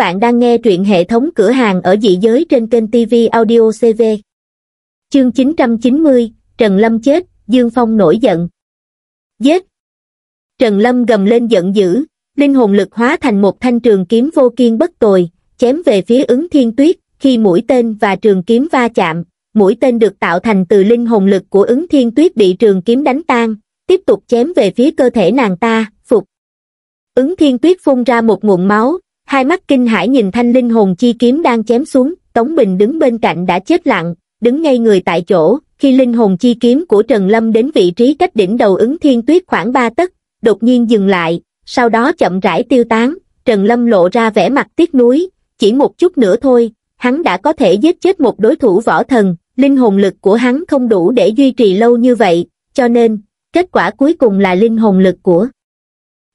bạn đang nghe truyện hệ thống cửa hàng ở dị giới trên kênh TV Audio CV. Chương 990, Trần Lâm chết, Dương Phong nổi giận. Giết! Trần Lâm gầm lên giận dữ, linh hồn lực hóa thành một thanh trường kiếm vô kiên bất tồi, chém về phía ứng thiên tuyết, khi mũi tên và trường kiếm va chạm, mũi tên được tạo thành từ linh hồn lực của ứng thiên tuyết bị trường kiếm đánh tan, tiếp tục chém về phía cơ thể nàng ta, phục. Ứng thiên tuyết phun ra một nguồn máu, hai mắt kinh hãi nhìn thanh linh hồn chi kiếm đang chém xuống tống bình đứng bên cạnh đã chết lặng đứng ngay người tại chỗ khi linh hồn chi kiếm của trần lâm đến vị trí cách đỉnh đầu ứng thiên tuyết khoảng ba tấc đột nhiên dừng lại sau đó chậm rãi tiêu tán trần lâm lộ ra vẻ mặt tiếc nuối chỉ một chút nữa thôi hắn đã có thể giết chết một đối thủ võ thần linh hồn lực của hắn không đủ để duy trì lâu như vậy cho nên kết quả cuối cùng là linh hồn lực của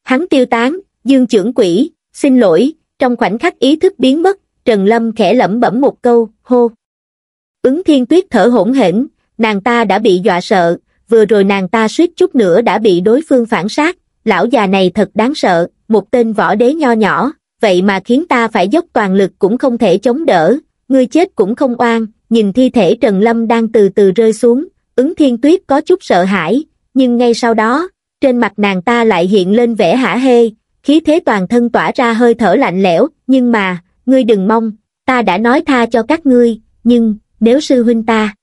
hắn tiêu tán dương trưởng quỷ xin lỗi trong khoảnh khắc ý thức biến mất trần lâm khẽ lẩm bẩm một câu hô ứng thiên tuyết thở hỗn hển nàng ta đã bị dọa sợ vừa rồi nàng ta suýt chút nữa đã bị đối phương phản sát lão già này thật đáng sợ một tên võ đế nho nhỏ vậy mà khiến ta phải dốc toàn lực cũng không thể chống đỡ ngươi chết cũng không oan nhìn thi thể trần lâm đang từ từ rơi xuống ứng thiên tuyết có chút sợ hãi nhưng ngay sau đó trên mặt nàng ta lại hiện lên vẻ hả hê khí thế toàn thân tỏa ra hơi thở lạnh lẽo nhưng mà ngươi đừng mong ta đã nói tha cho các ngươi nhưng nếu sư huynh ta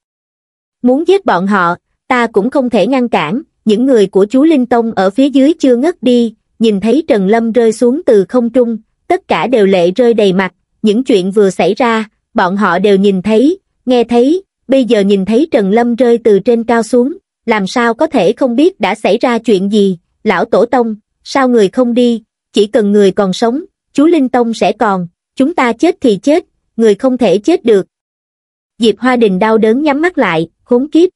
muốn giết bọn họ ta cũng không thể ngăn cản những người của chú linh tông ở phía dưới chưa ngất đi nhìn thấy trần lâm rơi xuống từ không trung tất cả đều lệ rơi đầy mặt những chuyện vừa xảy ra bọn họ đều nhìn thấy nghe thấy bây giờ nhìn thấy trần lâm rơi từ trên cao xuống làm sao có thể không biết đã xảy ra chuyện gì lão tổ tông sao người không đi chỉ cần người còn sống, chú Linh Tông sẽ còn, chúng ta chết thì chết, người không thể chết được. Diệp Hoa Đình đau đớn nhắm mắt lại, khốn kiếp.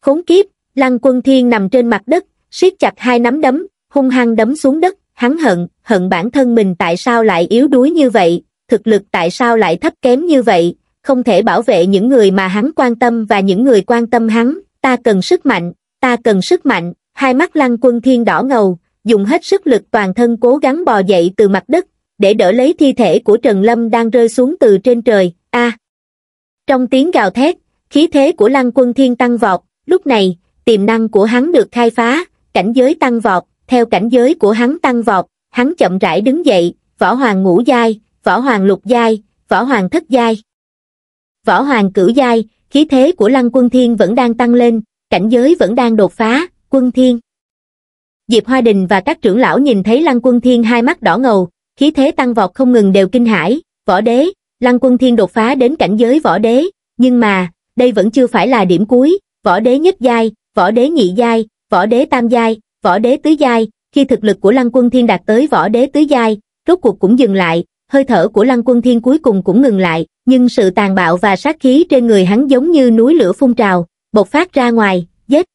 Khốn kiếp, Lăng Quân Thiên nằm trên mặt đất, siết chặt hai nắm đấm, hung hăng đấm xuống đất, hắn hận, hận bản thân mình tại sao lại yếu đuối như vậy, thực lực tại sao lại thấp kém như vậy, không thể bảo vệ những người mà hắn quan tâm và những người quan tâm hắn, ta cần sức mạnh, ta cần sức mạnh, hai mắt Lăng Quân Thiên đỏ ngầu, dùng hết sức lực toàn thân cố gắng bò dậy từ mặt đất, để đỡ lấy thi thể của Trần Lâm đang rơi xuống từ trên trời, a Trong tiếng gào thét, khí thế của lăng quân thiên tăng vọt, lúc này, tiềm năng của hắn được khai phá, cảnh giới tăng vọt, theo cảnh giới của hắn tăng vọt, hắn chậm rãi đứng dậy, võ hoàng ngũ giai, võ hoàng lục giai, võ hoàng thất giai. Võ hoàng cửu giai, khí thế của lăng quân thiên vẫn đang tăng lên, cảnh giới vẫn đang đột phá, quân thiên diệp hoa đình và các trưởng lão nhìn thấy lăng quân thiên hai mắt đỏ ngầu khí thế tăng vọt không ngừng đều kinh hãi võ đế lăng quân thiên đột phá đến cảnh giới võ đế nhưng mà đây vẫn chưa phải là điểm cuối võ đế nhất giai võ đế nhị giai võ đế tam giai võ đế tứ giai khi thực lực của lăng quân thiên đạt tới võ đế tứ giai rốt cuộc cũng dừng lại hơi thở của lăng quân thiên cuối cùng cũng ngừng lại nhưng sự tàn bạo và sát khí trên người hắn giống như núi lửa phun trào bộc phát ra ngoài giết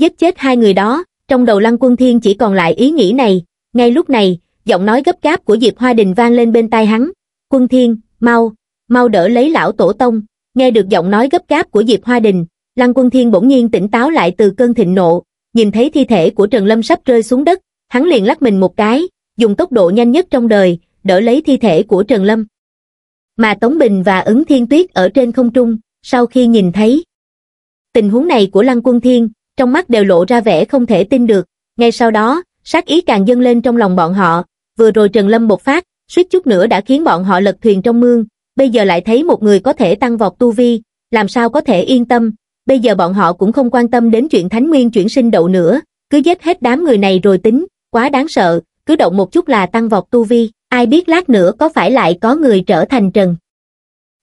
giết chết hai người đó trong đầu Lăng Quân Thiên chỉ còn lại ý nghĩ này, ngay lúc này, giọng nói gấp gáp của Diệp Hoa Đình vang lên bên tai hắn. Quân Thiên, mau, mau đỡ lấy lão tổ tông, nghe được giọng nói gấp gáp của Diệp Hoa Đình, Lăng Quân Thiên bỗng nhiên tỉnh táo lại từ cơn thịnh nộ, nhìn thấy thi thể của Trần Lâm sắp rơi xuống đất, hắn liền lắc mình một cái, dùng tốc độ nhanh nhất trong đời, đỡ lấy thi thể của Trần Lâm. Mà Tống Bình và ứng thiên tuyết ở trên không trung, sau khi nhìn thấy tình huống này của Lăng Quân Thiên, trong mắt đều lộ ra vẻ không thể tin được. Ngay sau đó, sát ý càng dâng lên trong lòng bọn họ, vừa rồi Trần Lâm bột phát, suýt chút nữa đã khiến bọn họ lật thuyền trong mương, bây giờ lại thấy một người có thể tăng vọt tu vi, làm sao có thể yên tâm, bây giờ bọn họ cũng không quan tâm đến chuyện Thánh Nguyên chuyển sinh đậu nữa, cứ giết hết đám người này rồi tính, quá đáng sợ, cứ động một chút là tăng vọt tu vi, ai biết lát nữa có phải lại có người trở thành Trần.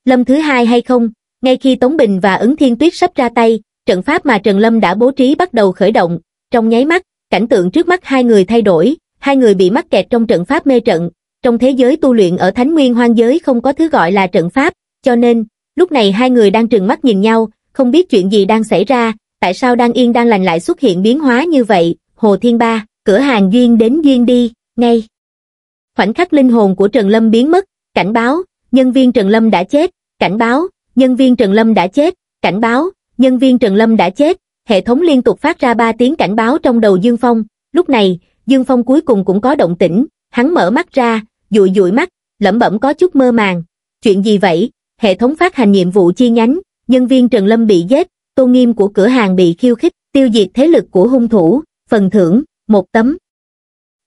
Lâm thứ hai hay không, ngay khi Tống Bình và ứng thiên tuyết sắp ra tay, Trận pháp mà Trần Lâm đã bố trí bắt đầu khởi động, trong nháy mắt, cảnh tượng trước mắt hai người thay đổi, hai người bị mắc kẹt trong trận pháp mê trận. Trong thế giới tu luyện ở Thánh Nguyên Hoang giới không có thứ gọi là trận pháp, cho nên, lúc này hai người đang trừng mắt nhìn nhau, không biết chuyện gì đang xảy ra, tại sao đang yên đang lành lại xuất hiện biến hóa như vậy, Hồ Thiên Ba, cửa hàng duyên đến duyên đi, ngay. Khoảnh khắc linh hồn của Trần Lâm biến mất, cảnh báo, nhân viên Trần Lâm đã chết, cảnh báo, nhân viên Trần Lâm đã chết, cảnh báo, nhân viên Trần Lâm đã chết, hệ thống liên tục phát ra ba tiếng cảnh báo trong đầu Dương Phong, lúc này, Dương Phong cuối cùng cũng có động tĩnh, hắn mở mắt ra, dụi dụi mắt, lẩm bẩm có chút mơ màng. Chuyện gì vậy? Hệ thống phát hành nhiệm vụ chi nhánh, nhân viên Trần Lâm bị giết, tôn nghiêm của cửa hàng bị khiêu khích, tiêu diệt thế lực của hung thủ, phần thưởng, một tấm.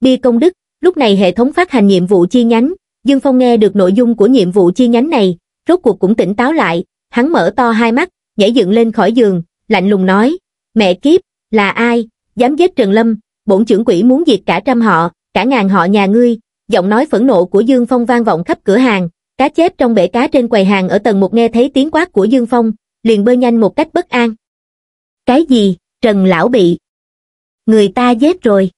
Bia công đức, lúc này hệ thống phát hành nhiệm vụ chi nhánh, Dương Phong nghe được nội dung của nhiệm vụ chi nhánh này, rốt cuộc cũng tỉnh táo lại, hắn mở to hai mắt, nhảy dựng lên khỏi giường, lạnh lùng nói, mẹ kiếp, là ai, dám giết Trần Lâm, bổn trưởng quỷ muốn diệt cả trăm họ, cả ngàn họ nhà ngươi, giọng nói phẫn nộ của Dương Phong vang vọng khắp cửa hàng, cá chép trong bể cá trên quầy hàng ở tầng một nghe thấy tiếng quát của Dương Phong, liền bơi nhanh một cách bất an. Cái gì, Trần Lão bị? Người ta giết rồi.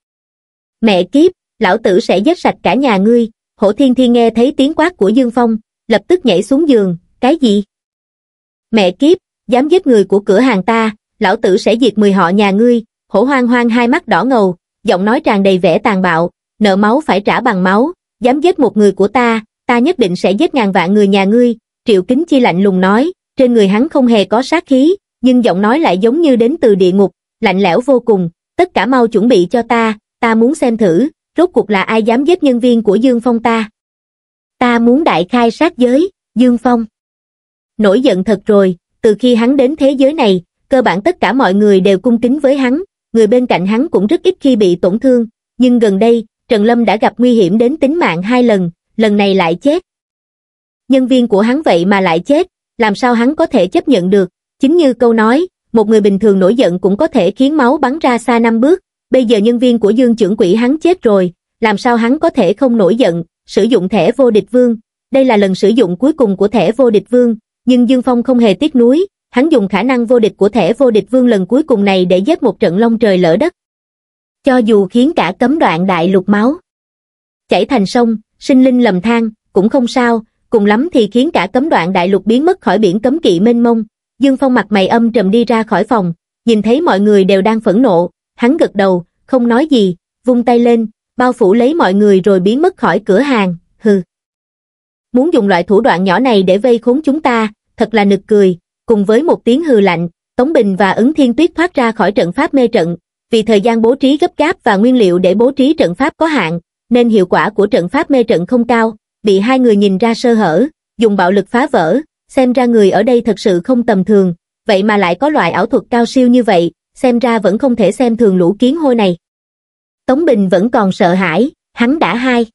Mẹ kiếp, lão tử sẽ giết sạch cả nhà ngươi, hổ thiên thiên nghe thấy tiếng quát của Dương Phong, lập tức nhảy xuống giường, cái gì? Mẹ kiếp, dám giết người của cửa hàng ta, lão tử sẽ diệt mười họ nhà ngươi, hổ hoang hoang hai mắt đỏ ngầu, giọng nói tràn đầy vẻ tàn bạo, nợ máu phải trả bằng máu, dám giết một người của ta, ta nhất định sẽ giết ngàn vạn người nhà ngươi, triệu kính chi lạnh lùng nói, trên người hắn không hề có sát khí, nhưng giọng nói lại giống như đến từ địa ngục, lạnh lẽo vô cùng, tất cả mau chuẩn bị cho ta, ta muốn xem thử, rốt cuộc là ai dám giết nhân viên của Dương Phong ta. Ta muốn đại khai sát giới, Dương Phong. Nổi giận thật rồi, từ khi hắn đến thế giới này, cơ bản tất cả mọi người đều cung kính với hắn, người bên cạnh hắn cũng rất ít khi bị tổn thương, nhưng gần đây, Trần Lâm đã gặp nguy hiểm đến tính mạng hai lần, lần này lại chết. Nhân viên của hắn vậy mà lại chết, làm sao hắn có thể chấp nhận được, chính như câu nói, một người bình thường nổi giận cũng có thể khiến máu bắn ra xa năm bước, bây giờ nhân viên của Dương trưởng quỹ hắn chết rồi, làm sao hắn có thể không nổi giận, sử dụng thẻ vô địch vương, đây là lần sử dụng cuối cùng của thẻ vô địch vương, nhưng Dương Phong không hề tiếc nuối, hắn dùng khả năng vô địch của thẻ vô địch vương lần cuối cùng này để giết một trận long trời lỡ đất. Cho dù khiến cả cấm đoạn đại lục máu chảy thành sông, sinh linh lầm than, cũng không sao, cùng lắm thì khiến cả cấm đoạn đại lục biến mất khỏi biển cấm kỵ mênh mông. Dương Phong mặt mày âm trầm đi ra khỏi phòng, nhìn thấy mọi người đều đang phẫn nộ, hắn gật đầu, không nói gì, vung tay lên, bao phủ lấy mọi người rồi biến mất khỏi cửa hàng muốn dùng loại thủ đoạn nhỏ này để vây khốn chúng ta, thật là nực cười, cùng với một tiếng hừ lạnh, Tống Bình và Ứng Thiên Tuyết thoát ra khỏi trận pháp mê trận, vì thời gian bố trí gấp gáp và nguyên liệu để bố trí trận pháp có hạn, nên hiệu quả của trận pháp mê trận không cao, bị hai người nhìn ra sơ hở, dùng bạo lực phá vỡ, xem ra người ở đây thật sự không tầm thường, vậy mà lại có loại ảo thuật cao siêu như vậy, xem ra vẫn không thể xem thường lũ kiến hôi này. Tống Bình vẫn còn sợ hãi, hắn đã hai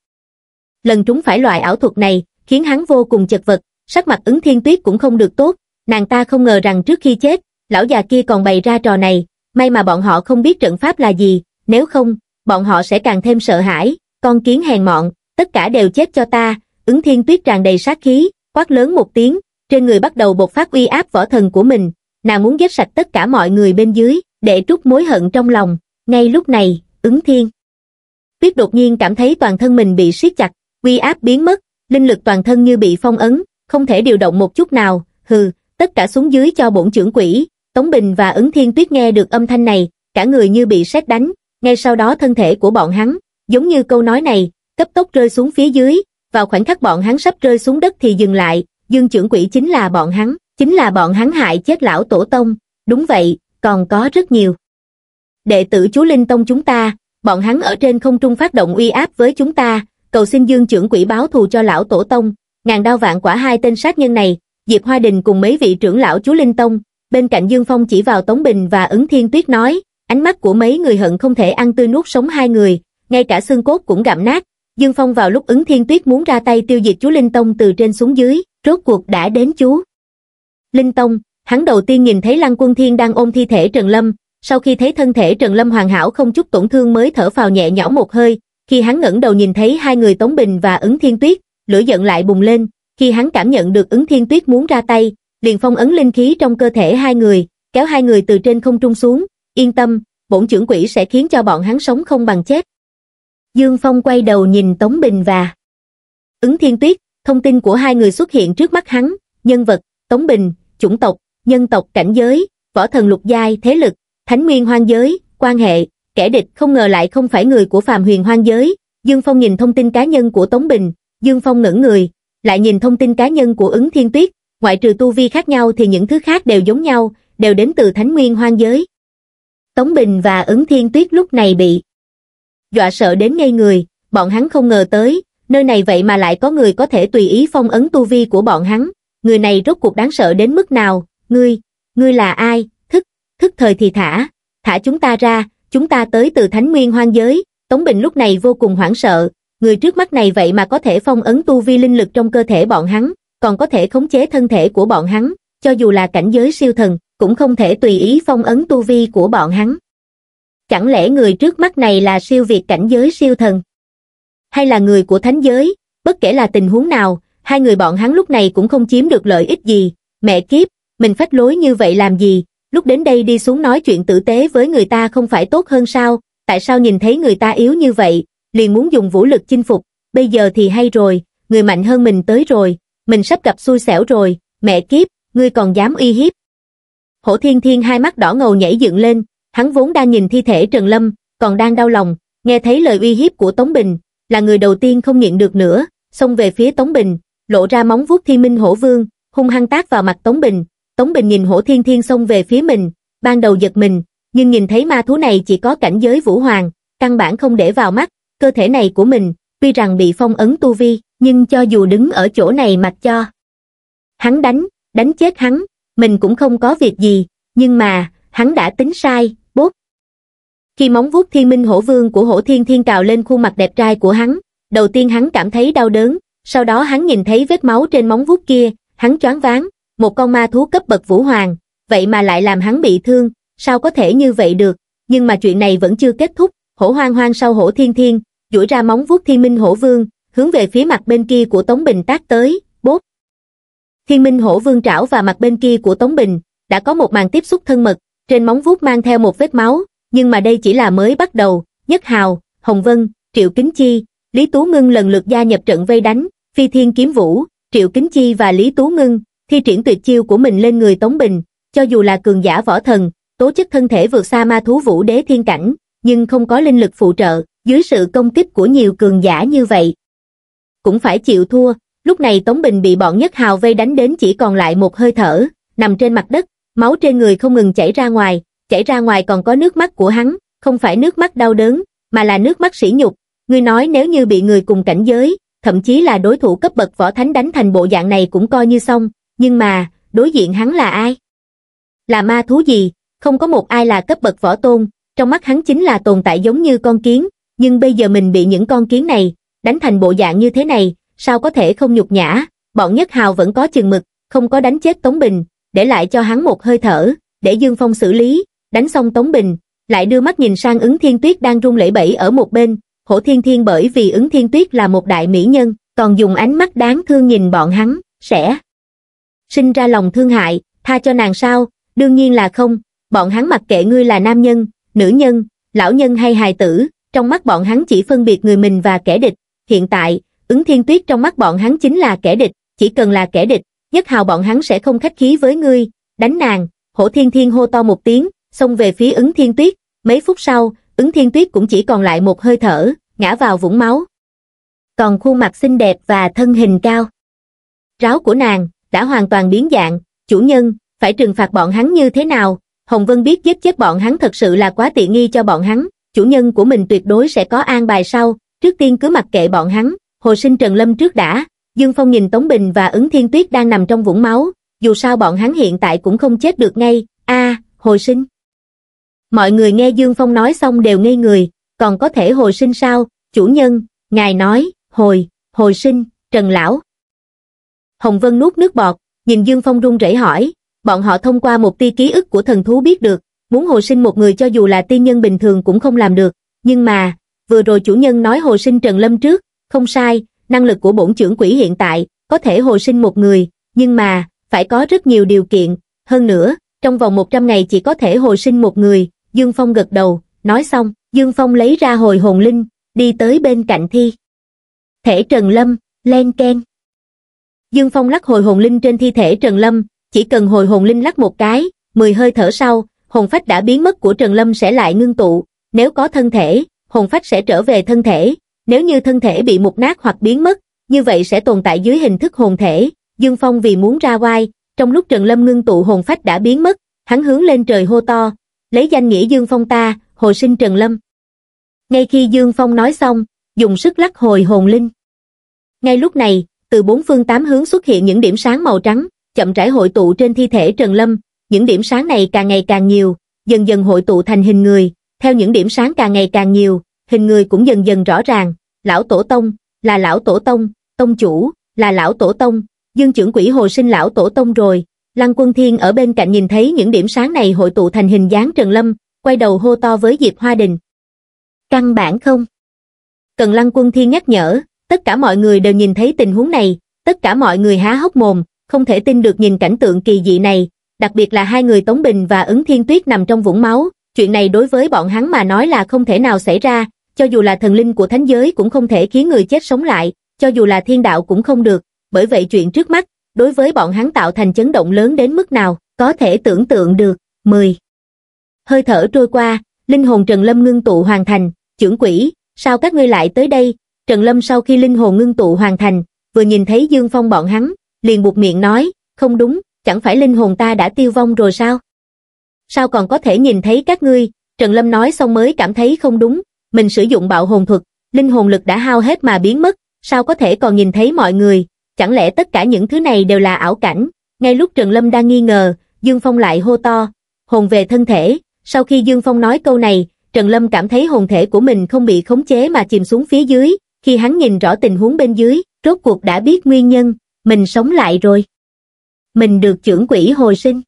lần trúng phải loại ảo thuật này, khiến hắn vô cùng chật vật, sắc mặt ứng thiên tuyết cũng không được tốt, nàng ta không ngờ rằng trước khi chết, lão già kia còn bày ra trò này, may mà bọn họ không biết trận pháp là gì, nếu không, bọn họ sẽ càng thêm sợ hãi, con kiến hèn mọn, tất cả đều chết cho ta, ứng thiên tuyết tràn đầy sát khí, quát lớn một tiếng, trên người bắt đầu bộc phát uy áp võ thần của mình, nàng muốn giết sạch tất cả mọi người bên dưới, để trút mối hận trong lòng, ngay lúc này, ứng thiên. Tuyết đột nhiên cảm thấy toàn thân mình bị siết chặt, uy áp biến mất, linh lực toàn thân như bị phong ấn, không thể điều động một chút nào, hừ, tất cả xuống dưới cho bổn trưởng quỷ, Tống Bình và ứng thiên tuyết nghe được âm thanh này, cả người như bị sét đánh, ngay sau đó thân thể của bọn hắn, giống như câu nói này, cấp tốc rơi xuống phía dưới, vào khoảnh khắc bọn hắn sắp rơi xuống đất thì dừng lại, dương trưởng quỷ chính là bọn hắn, chính là bọn hắn hại chết lão tổ tông, đúng vậy, còn có rất nhiều. Đệ tử chú Linh Tông chúng ta, bọn hắn ở trên không trung phát động uy áp với chúng ta, cầu xin dương trưởng quỹ báo thù cho lão tổ tông, ngàn đao vạn quả hai tên sát nhân này, Diệp Hoa Đình cùng mấy vị trưởng lão chú Linh Tông, bên cạnh Dương Phong chỉ vào Tống Bình và ứng thiên tuyết nói, ánh mắt của mấy người hận không thể ăn tươi nuốt sống hai người, ngay cả xương cốt cũng gặm nát. Dương Phong vào lúc ứng thiên tuyết muốn ra tay tiêu diệt chú Linh Tông từ trên xuống dưới, rốt cuộc đã đến chú. Linh Tông, hắn đầu tiên nhìn thấy Lăng Quân Thiên đang ôm thi thể Trần Lâm, sau khi thấy thân thể Trần Lâm hoàn hảo không chút tổn thương mới thở phào nhẹ nhõm một hơi, khi hắn ngẩng đầu nhìn thấy hai người Tống Bình và ứng thiên tuyết, lửa giận lại bùng lên, khi hắn cảm nhận được ứng thiên tuyết muốn ra tay, liền phong ấn linh khí trong cơ thể hai người, kéo hai người từ trên không trung xuống, yên tâm, bổn trưởng quỷ sẽ khiến cho bọn hắn sống không bằng chết. Dương Phong quay đầu nhìn Tống Bình và ứng thiên tuyết, thông tin của hai người xuất hiện trước mắt hắn, nhân vật, Tống Bình, chủng tộc, nhân tộc cảnh giới, võ thần lục giai thế lực, thánh nguyên hoang giới, quan hệ, kẻ địch không ngờ lại không phải người của phàm huyền hoang giới, Dương Phong nhìn thông tin cá nhân của Tống Bình, Dương Phong ngẩn người, lại nhìn thông tin cá nhân của ứng thiên tuyết, ngoại trừ tu vi khác nhau thì những thứ khác đều giống nhau, đều đến từ thánh nguyên hoang giới. Tống Bình và ứng thiên tuyết lúc này bị dọa sợ đến ngây người, bọn hắn không ngờ tới, nơi này vậy mà lại có người có thể tùy ý phong ấn tu vi của bọn hắn, người này rốt cuộc đáng sợ đến mức nào, ngươi, ngươi là ai, thức, thức thời thì thả, thả chúng ta ra, chúng ta tới từ thánh nguyên hoang giới, Tống Bình lúc này vô cùng hoảng sợ, người trước mắt này vậy mà có thể phong ấn tu vi linh lực trong cơ thể bọn hắn, còn có thể khống chế thân thể của bọn hắn, cho dù là cảnh giới siêu thần, cũng không thể tùy ý phong ấn tu vi của bọn hắn. Chẳng lẽ người trước mắt này là siêu việt cảnh giới siêu thần? Hay là người của thánh giới? Bất kể là tình huống nào, hai người bọn hắn lúc này cũng không chiếm được lợi ích gì. Mẹ kiếp, mình phách lối như vậy làm gì? lúc đến đây đi xuống nói chuyện tử tế với người ta không phải tốt hơn sao, tại sao nhìn thấy người ta yếu như vậy, liền muốn dùng vũ lực chinh phục, bây giờ thì hay rồi, người mạnh hơn mình tới rồi, mình sắp gặp xui xẻo rồi, mẹ kiếp, ngươi còn dám uy hiếp. Hổ thiên thiên hai mắt đỏ ngầu nhảy dựng lên, hắn vốn đang nhìn thi thể Trần Lâm, còn đang đau lòng, nghe thấy lời uy hiếp của Tống Bình, là người đầu tiên không nhịn được nữa, xông về phía Tống Bình, lộ ra móng vuốt thi minh hổ vương, hung hăng tác vào mặt Tống Bình, Tống Bình nhìn hổ thiên thiên xông về phía mình, ban đầu giật mình, nhưng nhìn thấy ma thú này chỉ có cảnh giới vũ hoàng, căn bản không để vào mắt, cơ thể này của mình, tuy rằng bị phong ấn tu vi, nhưng cho dù đứng ở chỗ này mặc cho. Hắn đánh, đánh chết hắn, mình cũng không có việc gì, nhưng mà, hắn đã tính sai, bốt. Khi móng vuốt thiên minh hổ vương của hổ thiên thiên cào lên khuôn mặt đẹp trai của hắn, đầu tiên hắn cảm thấy đau đớn, sau đó hắn nhìn thấy vết máu trên móng vuốt kia, hắn choáng váng, một con ma thú cấp bậc vũ hoàng, vậy mà lại làm hắn bị thương, sao có thể như vậy được, nhưng mà chuyện này vẫn chưa kết thúc, hổ hoang hoang sau hổ thiên thiên, duỗi ra móng vuốt thiên minh hổ vương, hướng về phía mặt bên kia của Tống Bình tác tới, bốt. Thiên minh hổ vương trảo và mặt bên kia của Tống Bình, đã có một màn tiếp xúc thân mật, trên móng vuốt mang theo một vết máu, nhưng mà đây chỉ là mới bắt đầu, Nhất Hào, Hồng Vân, Triệu Kính Chi, Lý Tú Ngưng lần lượt gia nhập trận vây đánh, Phi Thiên Kiếm Vũ, Triệu Kính Chi và Lý Tú Ngưng, thi triển tuyệt chiêu của mình lên người Tống Bình, cho dù là cường giả võ thần, tố chất thân thể vượt xa ma thú vũ đế thiên cảnh, nhưng không có linh lực phụ trợ, dưới sự công kích của nhiều cường giả như vậy. Cũng phải chịu thua, lúc này Tống Bình bị bọn nhất hào vây đánh đến chỉ còn lại một hơi thở, nằm trên mặt đất, máu trên người không ngừng chảy ra ngoài, chảy ra ngoài còn có nước mắt của hắn, không phải nước mắt đau đớn, mà là nước mắt sỉ nhục. Người nói nếu như bị người cùng cảnh giới, thậm chí là đối thủ cấp bậc võ thánh đánh thành bộ dạng này cũng coi như xong, nhưng mà, đối diện hắn là ai? Là ma thú gì, không có một ai là cấp bậc võ tôn, trong mắt hắn chính là tồn tại giống như con kiến, nhưng bây giờ mình bị những con kiến này, đánh thành bộ dạng như thế này, sao có thể không nhục nhã, bọn Nhất Hào vẫn có chừng mực, không có đánh chết Tống Bình, để lại cho hắn một hơi thở, để Dương Phong xử lý, đánh xong Tống Bình, lại đưa mắt nhìn sang ứng thiên tuyết đang rung lẩy bẩy ở một bên, hổ thiên thiên bởi vì ứng thiên tuyết là một đại mỹ nhân, còn dùng ánh mắt đáng thương nhìn bọn hắn, sẽ sinh ra lòng thương hại, tha cho nàng sao, đương nhiên là không, bọn hắn mặc kệ ngươi là nam nhân, nữ nhân, lão nhân hay hài tử, trong mắt bọn hắn chỉ phân biệt người mình và kẻ địch, hiện tại, ứng thiên tuyết trong mắt bọn hắn chính là kẻ địch, chỉ cần là kẻ địch, nhất hào bọn hắn sẽ không khách khí với ngươi, đánh nàng, hổ thiên thiên hô to một tiếng, xông về phía ứng thiên tuyết, mấy phút sau, ứng thiên tuyết cũng chỉ còn lại một hơi thở, ngã vào vũng máu. Còn khuôn mặt xinh đẹp và thân hình cao. Ráo của nàng, đã hoàn toàn biến dạng, chủ nhân, phải trừng phạt bọn hắn như thế nào, Hồng Vân biết giết chết bọn hắn thật sự là quá tiện nghi cho bọn hắn, chủ nhân của mình tuyệt đối sẽ có an bài sau, trước tiên cứ mặc kệ bọn hắn, hồ sinh Trần Lâm trước đã, Dương Phong nhìn Tống Bình và ứng thiên tuyết đang nằm trong vũng máu, dù sao bọn hắn hiện tại cũng không chết được ngay, a hồi sinh. Mọi người nghe Dương Phong nói xong đều ngây người, còn có thể hồi sinh sao, chủ nhân, ngài nói, hồi, hồi sinh, Trần Lão, Hồng Vân nuốt nước bọt, nhìn Dương Phong run rẩy hỏi, bọn họ thông qua một tia ký ức của thần thú biết được, muốn hồi sinh một người cho dù là tiên nhân bình thường cũng không làm được, nhưng mà, vừa rồi chủ nhân nói hồi sinh Trần Lâm trước, không sai, năng lực của bổn trưởng quỷ hiện tại, có thể hồi sinh một người, nhưng mà, phải có rất nhiều điều kiện, hơn nữa, trong vòng 100 ngày chỉ có thể hồi sinh một người, Dương Phong gật đầu, nói xong, Dương Phong lấy ra hồi hồn linh, đi tới bên cạnh thi. Thể Trần Lâm, len ken. Dương Phong lắc hồi hồn linh trên thi thể Trần Lâm, chỉ cần hồi hồn linh lắc một cái, 10 hơi thở sau, hồn phách đã biến mất của Trần Lâm sẽ lại ngưng tụ, nếu có thân thể, hồn phách sẽ trở về thân thể, nếu như thân thể bị mục nát hoặc biến mất, như vậy sẽ tồn tại dưới hình thức hồn thể. Dương Phong vì muốn ra oai, trong lúc Trần Lâm ngưng tụ hồn phách đã biến mất, hắn hướng lên trời hô to, lấy danh nghĩa Dương Phong ta, hồi sinh Trần Lâm. Ngay khi Dương Phong nói xong, dùng sức lắc hồi hồn linh. Ngay lúc này, từ bốn phương tám hướng xuất hiện những điểm sáng màu trắng, chậm rãi hội tụ trên thi thể Trần Lâm, những điểm sáng này càng ngày càng nhiều, dần dần hội tụ thành hình người, theo những điểm sáng càng ngày càng nhiều, hình người cũng dần dần rõ ràng, lão tổ tông, là lão tổ tông, tông chủ, là lão tổ tông, dương trưởng quỷ hồ sinh lão tổ tông rồi, Lăng Quân Thiên ở bên cạnh nhìn thấy những điểm sáng này hội tụ thành hình dáng Trần Lâm, quay đầu hô to với Diệp Hoa Đình. Căn bản không? Cần Lăng Quân Thiên nhắc nhở, tất cả mọi người đều nhìn thấy tình huống này, tất cả mọi người há hốc mồm, không thể tin được nhìn cảnh tượng kỳ dị này, đặc biệt là hai người Tống Bình và ứng thiên tuyết nằm trong vũng máu, chuyện này đối với bọn hắn mà nói là không thể nào xảy ra, cho dù là thần linh của thánh giới cũng không thể khiến người chết sống lại, cho dù là thiên đạo cũng không được, bởi vậy chuyện trước mắt, đối với bọn hắn tạo thành chấn động lớn đến mức nào, có thể tưởng tượng được. 10. Hơi thở trôi qua, linh hồn Trần Lâm ngưng tụ hoàn thành, trưởng quỷ, sao các ngươi lại tới đây, Trần Lâm sau khi linh hồn ngưng tụ hoàn thành, vừa nhìn thấy Dương Phong bọn hắn, liền buộc miệng nói, không đúng, chẳng phải linh hồn ta đã tiêu vong rồi sao? Sao còn có thể nhìn thấy các ngươi? Trần Lâm nói xong mới cảm thấy không đúng, mình sử dụng bạo hồn thuật, linh hồn lực đã hao hết mà biến mất, sao có thể còn nhìn thấy mọi người? Chẳng lẽ tất cả những thứ này đều là ảo cảnh? Ngay lúc Trần Lâm đang nghi ngờ, Dương Phong lại hô to, hồn về thân thể. Sau khi Dương Phong nói câu này, Trần Lâm cảm thấy hồn thể của mình không bị khống chế mà chìm xuống phía dưới, khi hắn nhìn rõ tình huống bên dưới, rốt cuộc đã biết nguyên nhân, mình sống lại rồi. Mình được trưởng quỷ hồi sinh.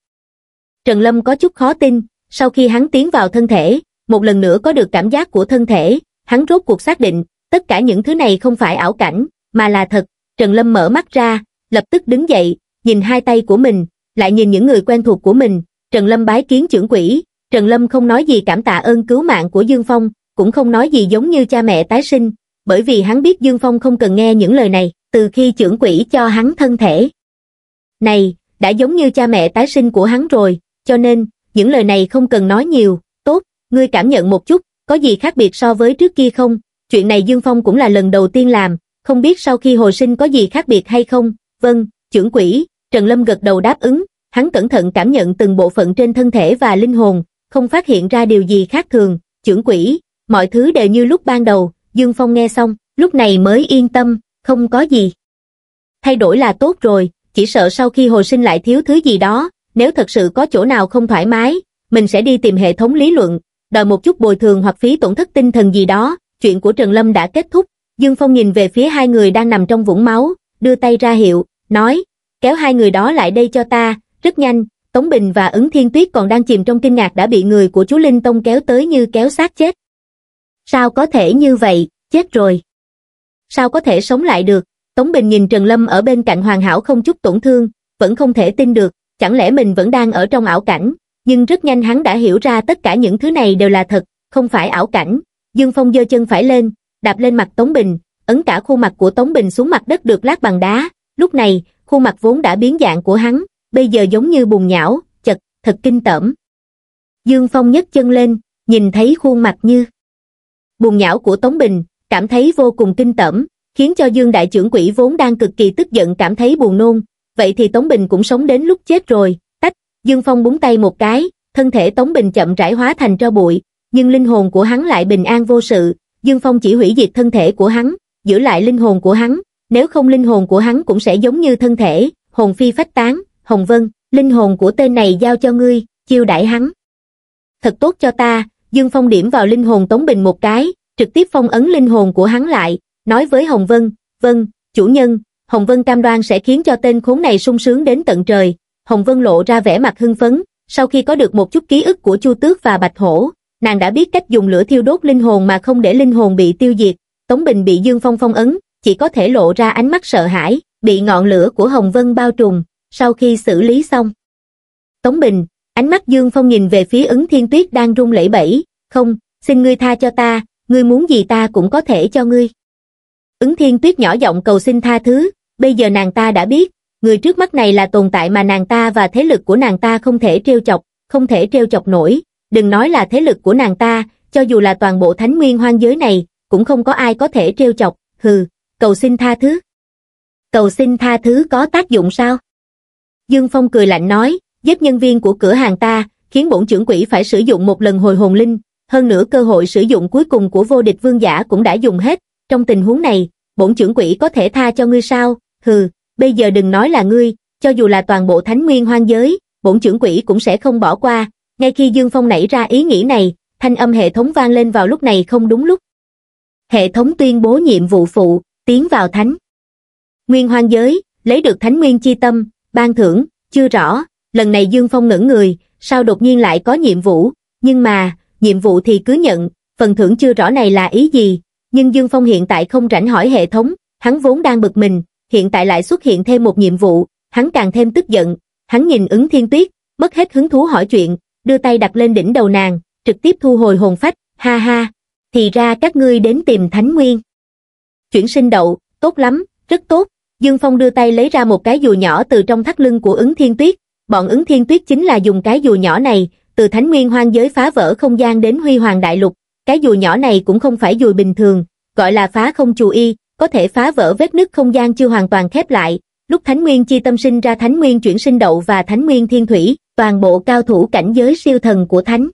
Trần Lâm có chút khó tin, sau khi hắn tiến vào thân thể, một lần nữa có được cảm giác của thân thể, hắn rốt cuộc xác định, tất cả những thứ này không phải ảo cảnh, mà là thật. Trần Lâm mở mắt ra, lập tức đứng dậy, nhìn hai tay của mình, lại nhìn những người quen thuộc của mình, Trần Lâm bái kiến trưởng quỷ, Trần Lâm không nói gì cảm tạ ơn cứu mạng của Dương Phong, cũng không nói gì giống như cha mẹ tái sinh, bởi vì hắn biết Dương Phong không cần nghe những lời này, từ khi trưởng quỷ cho hắn thân thể. Này, đã giống như cha mẹ tái sinh của hắn rồi, cho nên, những lời này không cần nói nhiều, tốt, ngươi cảm nhận một chút, có gì khác biệt so với trước kia không? Chuyện này Dương Phong cũng là lần đầu tiên làm, không biết sau khi hồi sinh có gì khác biệt hay không? Vâng, trưởng quỷ, Trần Lâm gật đầu đáp ứng, hắn cẩn thận cảm nhận từng bộ phận trên thân thể và linh hồn, không phát hiện ra điều gì khác thường, trưởng quỷ, mọi thứ đều như lúc ban đầu, Dương Phong nghe xong, lúc này mới yên tâm, không có gì. Thay đổi là tốt rồi, chỉ sợ sau khi hồi sinh lại thiếu thứ gì đó, nếu thật sự có chỗ nào không thoải mái, mình sẽ đi tìm hệ thống lý luận, đòi một chút bồi thường hoặc phí tổn thất tinh thần gì đó, chuyện của Trần Lâm đã kết thúc. Dương Phong nhìn về phía hai người đang nằm trong vũng máu, đưa tay ra hiệu, nói, kéo hai người đó lại đây cho ta, rất nhanh, Tống Bình và Ứng Thiên Tuyết còn đang chìm trong kinh ngạc đã bị người của chú Linh Tông kéo tới như kéo xác chết. Sao có thể như vậy, chết rồi. Sao có thể sống lại được? Tống Bình nhìn Trần Lâm ở bên cạnh hoàn hảo không chút tổn thương, vẫn không thể tin được, chẳng lẽ mình vẫn đang ở trong ảo cảnh, nhưng rất nhanh hắn đã hiểu ra tất cả những thứ này đều là thật, không phải ảo cảnh. Dương Phong giơ chân phải lên, đạp lên mặt Tống Bình, ấn cả khuôn mặt của Tống Bình xuống mặt đất được lát bằng đá. Lúc này, khuôn mặt vốn đã biến dạng của hắn, bây giờ giống như bùn nhão, chật, thật kinh tởm. Dương Phong nhấc chân lên, nhìn thấy khuôn mặt như buồn nhão của Tống Bình, cảm thấy vô cùng kinh tởm, khiến cho Dương đại trưởng quỹ vốn đang cực kỳ tức giận cảm thấy buồn nôn, vậy thì Tống Bình cũng sống đến lúc chết rồi, tách, Dương Phong búng tay một cái, thân thể Tống Bình chậm rãi hóa thành tro bụi, nhưng linh hồn của hắn lại bình an vô sự, Dương Phong chỉ hủy diệt thân thể của hắn, giữ lại linh hồn của hắn, nếu không linh hồn của hắn cũng sẽ giống như thân thể, hồn phi phách tán, Hồng Vân, linh hồn của tên này giao cho ngươi, chiêu đại hắn. Thật tốt cho ta, Dương Phong điểm vào linh hồn Tống Bình một cái, trực tiếp phong ấn linh hồn của hắn lại, nói với Hồng Vân, Vân, chủ nhân, Hồng Vân cam đoan sẽ khiến cho tên khốn này sung sướng đến tận trời. Hồng Vân lộ ra vẻ mặt hưng phấn, sau khi có được một chút ký ức của Chu Tước và Bạch Hổ, nàng đã biết cách dùng lửa thiêu đốt linh hồn mà không để linh hồn bị tiêu diệt. Tống Bình bị Dương Phong phong ấn, chỉ có thể lộ ra ánh mắt sợ hãi, bị ngọn lửa của Hồng Vân bao trùm, sau khi xử lý xong. Tống Bình, ánh mắt dương phong nhìn về phía ứng thiên tuyết đang run lẩy bẩy không xin ngươi tha cho ta ngươi muốn gì ta cũng có thể cho ngươi ứng thiên tuyết nhỏ giọng cầu xin tha thứ bây giờ nàng ta đã biết người trước mắt này là tồn tại mà nàng ta và thế lực của nàng ta không thể trêu chọc không thể trêu chọc nổi đừng nói là thế lực của nàng ta cho dù là toàn bộ thánh nguyên hoang giới này cũng không có ai có thể trêu chọc hừ cầu xin tha thứ cầu xin tha thứ có tác dụng sao dương phong cười lạnh nói giết nhân viên của cửa hàng ta, khiến bổn trưởng quỷ phải sử dụng một lần hồi hồn linh, hơn nữa cơ hội sử dụng cuối cùng của vô địch vương giả cũng đã dùng hết, trong tình huống này, bổn trưởng quỷ có thể tha cho ngươi sao, hừ, bây giờ đừng nói là ngươi, cho dù là toàn bộ thánh nguyên hoang giới, bổn trưởng quỷ cũng sẽ không bỏ qua, ngay khi Dương Phong nảy ra ý nghĩ này, thanh âm hệ thống vang lên vào lúc này không đúng lúc. Hệ thống tuyên bố nhiệm vụ phụ, tiến vào thánh. Nguyên hoang giới, lấy được thánh nguyên chi tâm, ban thưởng, chưa rõ, lần này Dương Phong ngẩn người, sao đột nhiên lại có nhiệm vụ, nhưng mà, nhiệm vụ thì cứ nhận, phần thưởng chưa rõ này là ý gì, nhưng Dương Phong hiện tại không rảnh hỏi hệ thống, hắn vốn đang bực mình, hiện tại lại xuất hiện thêm một nhiệm vụ, hắn càng thêm tức giận, hắn nhìn ứng thiên tuyết, mất hết hứng thú hỏi chuyện, đưa tay đặt lên đỉnh đầu nàng, trực tiếp thu hồi hồn phách, ha ha, thì ra các ngươi đến tìm Thánh Nguyên. Chuyển sinh đậu, tốt lắm, rất tốt, Dương Phong đưa tay lấy ra một cái dù nhỏ từ trong thắt lưng của ứng thiên tuyết, bọn ứng thiên tuyết chính là dùng cái dù nhỏ này, từ thánh nguyên hoang giới phá vỡ không gian đến huy hoàng đại lục, cái dù nhỏ này cũng không phải dù bình thường, gọi là phá không chù y, có thể phá vỡ vết nứt không gian chưa hoàn toàn khép lại. Lúc Thánh Nguyên chi tâm sinh ra Thánh Nguyên chuyển sinh đậu và Thánh Nguyên thiên thủy, toàn bộ cao thủ cảnh giới siêu thần của Thánh.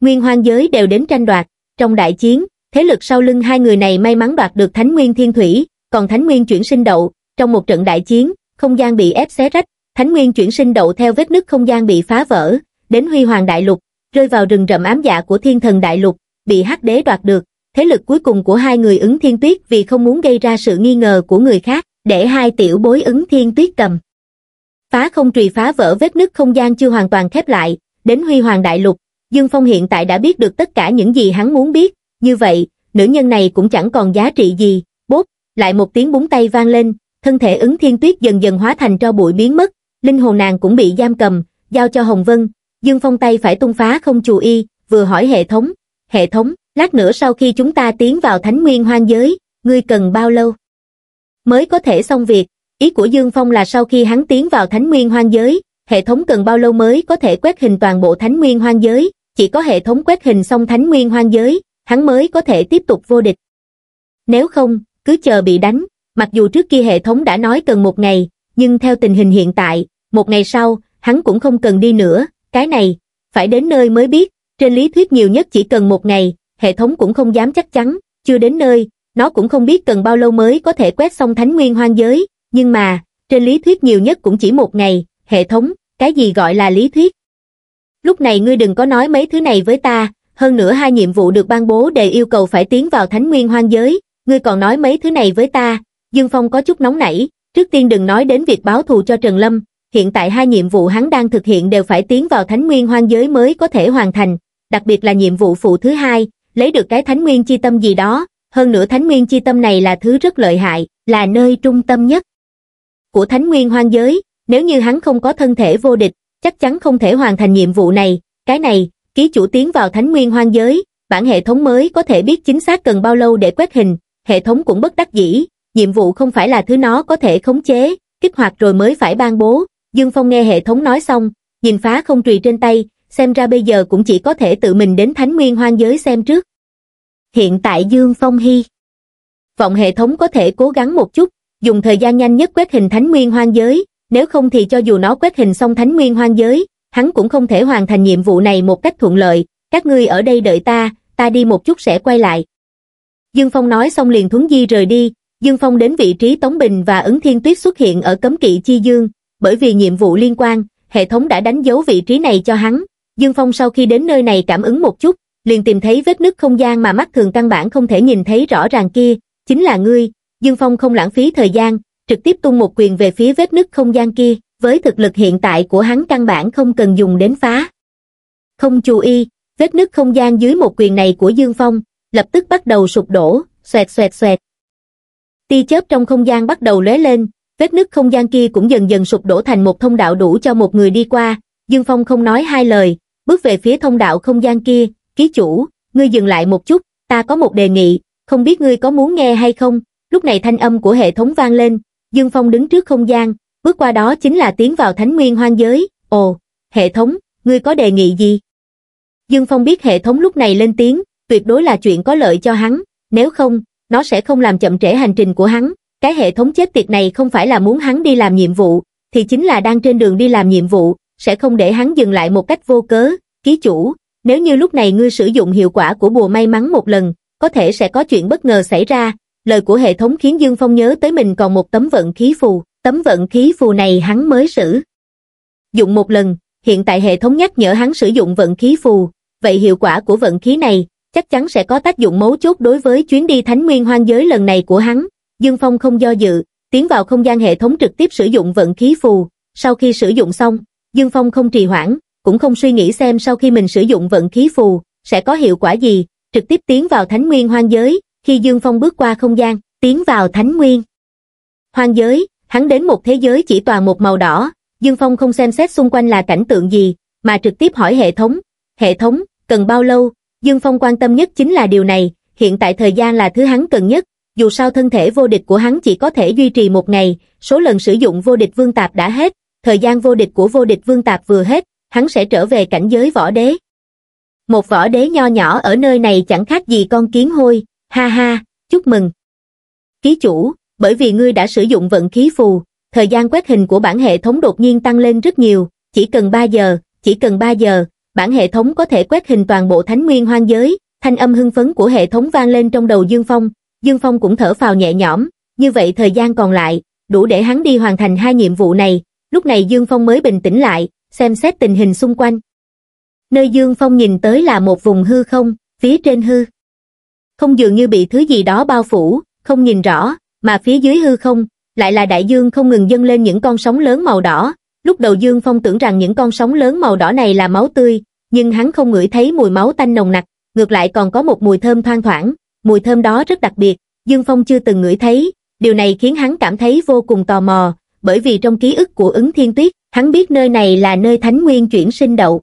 Nguyên hoang giới đều đến tranh đoạt, trong đại chiến, thế lực sau lưng hai người này may mắn đoạt được Thánh Nguyên thiên thủy, còn Thánh Nguyên chuyển sinh đậu, trong một trận đại chiến, không gian bị ép xé rách, Thánh Nguyên chuyển sinh đậu theo vết nứt không gian bị phá vỡ, đến Huy Hoàng Đại Lục, rơi vào rừng rậm ám dạ của Thiên Thần Đại Lục, bị Hắc Đế đoạt được. Thế lực cuối cùng của hai người ứng Thiên Tuyết vì không muốn gây ra sự nghi ngờ của người khác, để hai tiểu bối ứng Thiên Tuyết cầm. Phá không trùy phá vỡ vết nứt không gian chưa hoàn toàn khép lại, đến Huy Hoàng Đại Lục, Dương Phong hiện tại đã biết được tất cả những gì hắn muốn biết, như vậy, nữ nhân này cũng chẳng còn giá trị gì, bốp, lại một tiếng búng tay vang lên, thân thể ứng thiên tuyết dần dần hóa thành tro bụi biến mất, linh hồn nàng cũng bị giam cầm, giao cho Hồng Vân, Dương Phong tay phải tung phá không chù y, vừa hỏi hệ thống, hệ thống, lát nữa sau khi chúng ta tiến vào thánh nguyên hoang giới, ngươi cần bao lâu? Mới có thể xong việc, ý của Dương Phong là sau khi hắn tiến vào thánh nguyên hoang giới, hệ thống cần bao lâu mới có thể quét hình toàn bộ thánh nguyên hoang giới, chỉ có hệ thống quét hình xong thánh nguyên hoang giới, hắn mới có thể tiếp tục vô địch. Nếu không, cứ chờ bị đánh, mặc dù trước kia hệ thống đã nói cần một ngày, nhưng theo tình hình hiện tại, một ngày sau, hắn cũng không cần đi nữa, cái này, phải đến nơi mới biết, trên lý thuyết nhiều nhất chỉ cần một ngày, hệ thống cũng không dám chắc chắn, chưa đến nơi, nó cũng không biết cần bao lâu mới có thể quét xong thánh nguyên hoang giới, nhưng mà, trên lý thuyết nhiều nhất cũng chỉ một ngày, hệ thống, cái gì gọi là lý thuyết? Lúc này ngươi đừng có nói mấy thứ này với ta, hơn nữa hai nhiệm vụ được ban bố đề yêu cầu phải tiến vào thánh nguyên hoang giới, ngươi còn nói mấy thứ này với ta, Dương Phong có chút nóng nảy, trước tiên đừng nói đến việc báo thù cho Trần Lâm, hiện tại hai nhiệm vụ hắn đang thực hiện đều phải tiến vào thánh nguyên hoang giới mới có thể hoàn thành, đặc biệt là nhiệm vụ phụ thứ hai, lấy được cái thánh nguyên chi tâm gì đó, hơn nữa thánh nguyên chi tâm này là thứ rất lợi hại, là nơi trung tâm nhất của thánh nguyên hoang giới, nếu như hắn không có thân thể vô địch, chắc chắn không thể hoàn thành nhiệm vụ này, cái này, ký chủ tiến vào thánh nguyên hoang giới, bản hệ thống mới có thể biết chính xác cần bao lâu để quét hình, hệ thống cũng bất đắc dĩ, nhiệm vụ không phải là thứ nó có thể khống chế, kích hoạt rồi mới phải ban bố, Dương Phong nghe hệ thống nói xong, nhìn phá không trùy trên tay, xem ra bây giờ cũng chỉ có thể tự mình đến Thánh Nguyên Hoang Giới xem trước. Hiện tại Dương Phong hy. Vọng hệ thống có thể cố gắng một chút, dùng thời gian nhanh nhất quét hình Thánh Nguyên Hoang Giới, nếu không thì cho dù nó quét hình xong Thánh Nguyên Hoang Giới, hắn cũng không thể hoàn thành nhiệm vụ này một cách thuận lợi, các ngươi ở đây đợi ta, ta đi một chút sẽ quay lại. Dương Phong nói xong liền thuấn di rời đi, Dương Phong đến vị trí Tống Bình và ấn Thiên Tuyết xuất hiện ở cấm kỵ Chi Dương, bởi vì nhiệm vụ liên quan, hệ thống đã đánh dấu vị trí này cho hắn. Dương Phong sau khi đến nơi này cảm ứng một chút, liền tìm thấy vết nứt không gian mà mắt thường căn bản không thể nhìn thấy rõ ràng kia, chính là ngươi. Dương Phong không lãng phí thời gian, trực tiếp tung một quyền về phía vết nứt không gian kia, với thực lực hiện tại của hắn căn bản không cần dùng đến phá. Không chú ý, vết nứt không gian dưới một quyền này của Dương Phong, lập tức bắt đầu sụp đổ, xoẹt xoẹt xoẹt. Tia chớp trong không gian bắt đầu lóe lên, vết nứt không gian kia cũng dần dần sụp đổ thành một thông đạo đủ cho một người đi qua, Dương Phong không nói hai lời, bước về phía thông đạo không gian kia, ký chủ, ngươi dừng lại một chút, ta có một đề nghị, không biết ngươi có muốn nghe hay không, lúc này thanh âm của hệ thống vang lên, Dương Phong đứng trước không gian, bước qua đó chính là tiến vào thánh nguyên hoang giới, ồ, hệ thống, ngươi có đề nghị gì? Dương Phong biết hệ thống lúc này lên tiếng, tuyệt đối là chuyện có lợi cho hắn, nếu không, nó sẽ không làm chậm trễ hành trình của hắn, cái hệ thống chết tiệt này không phải là muốn hắn đi làm nhiệm vụ, thì chính là đang trên đường đi làm nhiệm vụ, sẽ không để hắn dừng lại một cách vô cớ, ký chủ, nếu như lúc này ngươi sử dụng hiệu quả của bùa may mắn một lần, có thể sẽ có chuyện bất ngờ xảy ra, lời của hệ thống khiến Dương Phong nhớ tới mình còn một tấm vận khí phù, tấm vận khí phù này hắn mới sử. Dụng một lần, hiện tại hệ thống nhắc nhở hắn sử dụng vận khí phù, vậy hiệu quả của vận khí này chắc chắn sẽ có tác dụng mấu chốt đối với chuyến đi thánh nguyên hoang giới lần này của hắn, Dương Phong không do dự, tiến vào không gian hệ thống trực tiếp sử dụng vận khí phù. Sau khi sử dụng xong, Dương Phong không trì hoãn, cũng không suy nghĩ xem sau khi mình sử dụng vận khí phù, sẽ có hiệu quả gì, trực tiếp tiến vào thánh nguyên hoang giới, khi Dương Phong bước qua không gian, tiến vào thánh nguyên. Hoang giới, hắn đến một thế giới chỉ toàn một màu đỏ, Dương Phong không xem xét xung quanh là cảnh tượng gì, mà trực tiếp hỏi hệ thống. Hệ thống, cần bao lâu? Dương Phong quan tâm nhất chính là điều này, hiện tại thời gian là thứ hắn cần nhất, dù sao thân thể vô địch của hắn chỉ có thể duy trì một ngày, số lần sử dụng vô địch vương tạp đã hết, thời gian vô địch của vô địch vương tạp vừa hết, hắn sẽ trở về cảnh giới võ đế. Một võ đế nho nhỏ ở nơi này chẳng khác gì con kiến hôi, ha ha, chúc mừng. Ký chủ, bởi vì ngươi đã sử dụng vận khí phù, thời gian quét hình của bản hệ thống đột nhiên tăng lên rất nhiều, chỉ cần 3 giờ, chỉ cần 3 giờ, bản hệ thống có thể quét hình toàn bộ thánh nguyên hoang giới, thanh âm hưng phấn của hệ thống vang lên trong đầu Dương Phong, Dương Phong cũng thở phào nhẹ nhõm, như vậy thời gian còn lại, đủ để hắn đi hoàn thành hai nhiệm vụ này, lúc này Dương Phong mới bình tĩnh lại, xem xét tình hình xung quanh. Nơi Dương Phong nhìn tới là một vùng hư không, phía trên hư. Không dường như bị thứ gì đó bao phủ, không nhìn rõ, mà phía dưới hư không, lại là đại dương không ngừng dâng lên những con sóng lớn màu đỏ. Lúc đầu Dương Phong tưởng rằng những con sóng lớn màu đỏ này là máu tươi, nhưng hắn không ngửi thấy mùi máu tanh nồng nặc, ngược lại còn có một mùi thơm thoang thoảng, mùi thơm đó rất đặc biệt, Dương Phong chưa từng ngửi thấy, điều này khiến hắn cảm thấy vô cùng tò mò, bởi vì trong ký ức của ứng thiên tuyết, hắn biết nơi này là nơi Thánh Nguyên chuyển sinh đậu.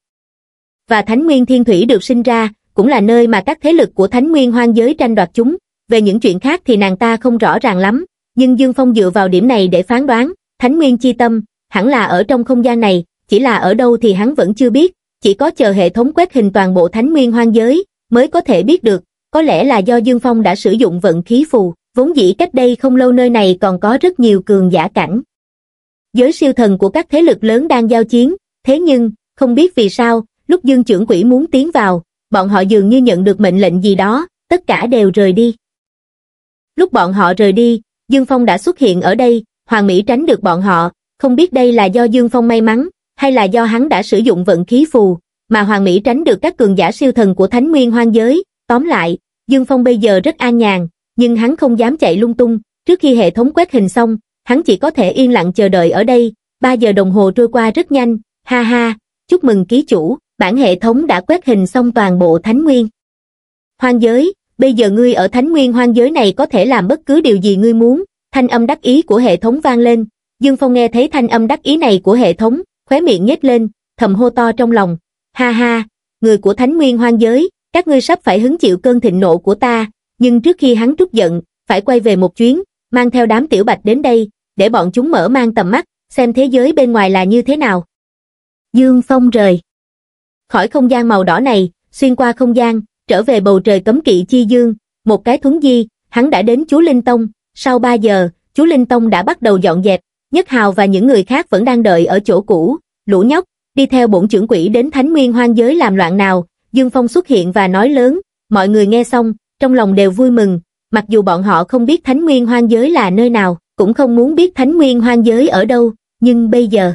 Và Thánh Nguyên Thiên Thủy được sinh ra, cũng là nơi mà các thế lực của Thánh Nguyên hoang giới tranh đoạt chúng, về những chuyện khác thì nàng ta không rõ ràng lắm, nhưng Dương Phong dựa vào điểm này để phán đoán, Thánh Nguyên chi tâm, hẳn là ở trong không gian này, chỉ là ở đâu thì hắn vẫn chưa biết, chỉ có chờ hệ thống quét hình toàn bộ Thánh Nguyên hoang giới, mới có thể biết được, có lẽ là do Dương Phong đã sử dụng vận khí phù, vốn dĩ cách đây không lâu nơi này còn có rất nhiều cường giả cảnh. Giới siêu thần của các thế lực lớn đang giao chiến, thế nhưng, không biết vì sao, lúc Dương trưởng quỷ muốn tiến vào, bọn họ dường như nhận được mệnh lệnh gì đó, tất cả đều rời đi. Lúc bọn họ rời đi, Dương Phong đã xuất hiện ở đây, Hoàng Mỹ tránh được bọn họ, không biết đây là do Dương Phong may mắn, hay là do hắn đã sử dụng vận khí phù, mà Hoàng Mỹ tránh được các cường giả siêu thần của Thánh Nguyên Hoang Giới, Tóm lại, Dương Phong bây giờ rất an nhàn, nhưng hắn không dám chạy lung tung, trước khi hệ thống quét hình xong, hắn chỉ có thể yên lặng chờ đợi ở đây, 3 giờ đồng hồ trôi qua rất nhanh, ha ha, chúc mừng ký chủ, bản hệ thống đã quét hình xong toàn bộ Thánh Nguyên. Hoang giới, bây giờ ngươi ở Thánh Nguyên hoang giới này có thể làm bất cứ điều gì ngươi muốn, thanh âm đắc ý của hệ thống vang lên, Dương Phong nghe thấy thanh âm đắc ý này của hệ thống, khóe miệng nhếch lên, thầm hô to trong lòng, ha ha, người của Thánh Nguyên hoang giới, các ngươi sắp phải hứng chịu cơn thịnh nộ của ta, nhưng trước khi hắn trút giận, phải quay về một chuyến, mang theo đám tiểu bạch đến đây, để bọn chúng mở mang tầm mắt, xem thế giới bên ngoài là như thế nào. Dương Phong rời. Khỏi không gian màu đỏ này, xuyên qua không gian, trở về bầu trời cấm kỵ chi dương, một cái thuấn di, hắn đã đến chú Linh Tông, sau 3 giờ, chú Linh Tông đã bắt đầu dọn dẹp, Nhất Hào và những người khác vẫn đang đợi ở chỗ cũ, lũ nhóc, đi theo bổn trưởng quỷ đến Thánh Nguyên Hoang Giới làm loạn nào, Dương Phong xuất hiện và nói lớn, mọi người nghe xong, trong lòng đều vui mừng, mặc dù bọn họ không biết Thánh Nguyên Hoang Giới là nơi nào, cũng không muốn biết Thánh Nguyên Hoang Giới ở đâu, nhưng bây giờ,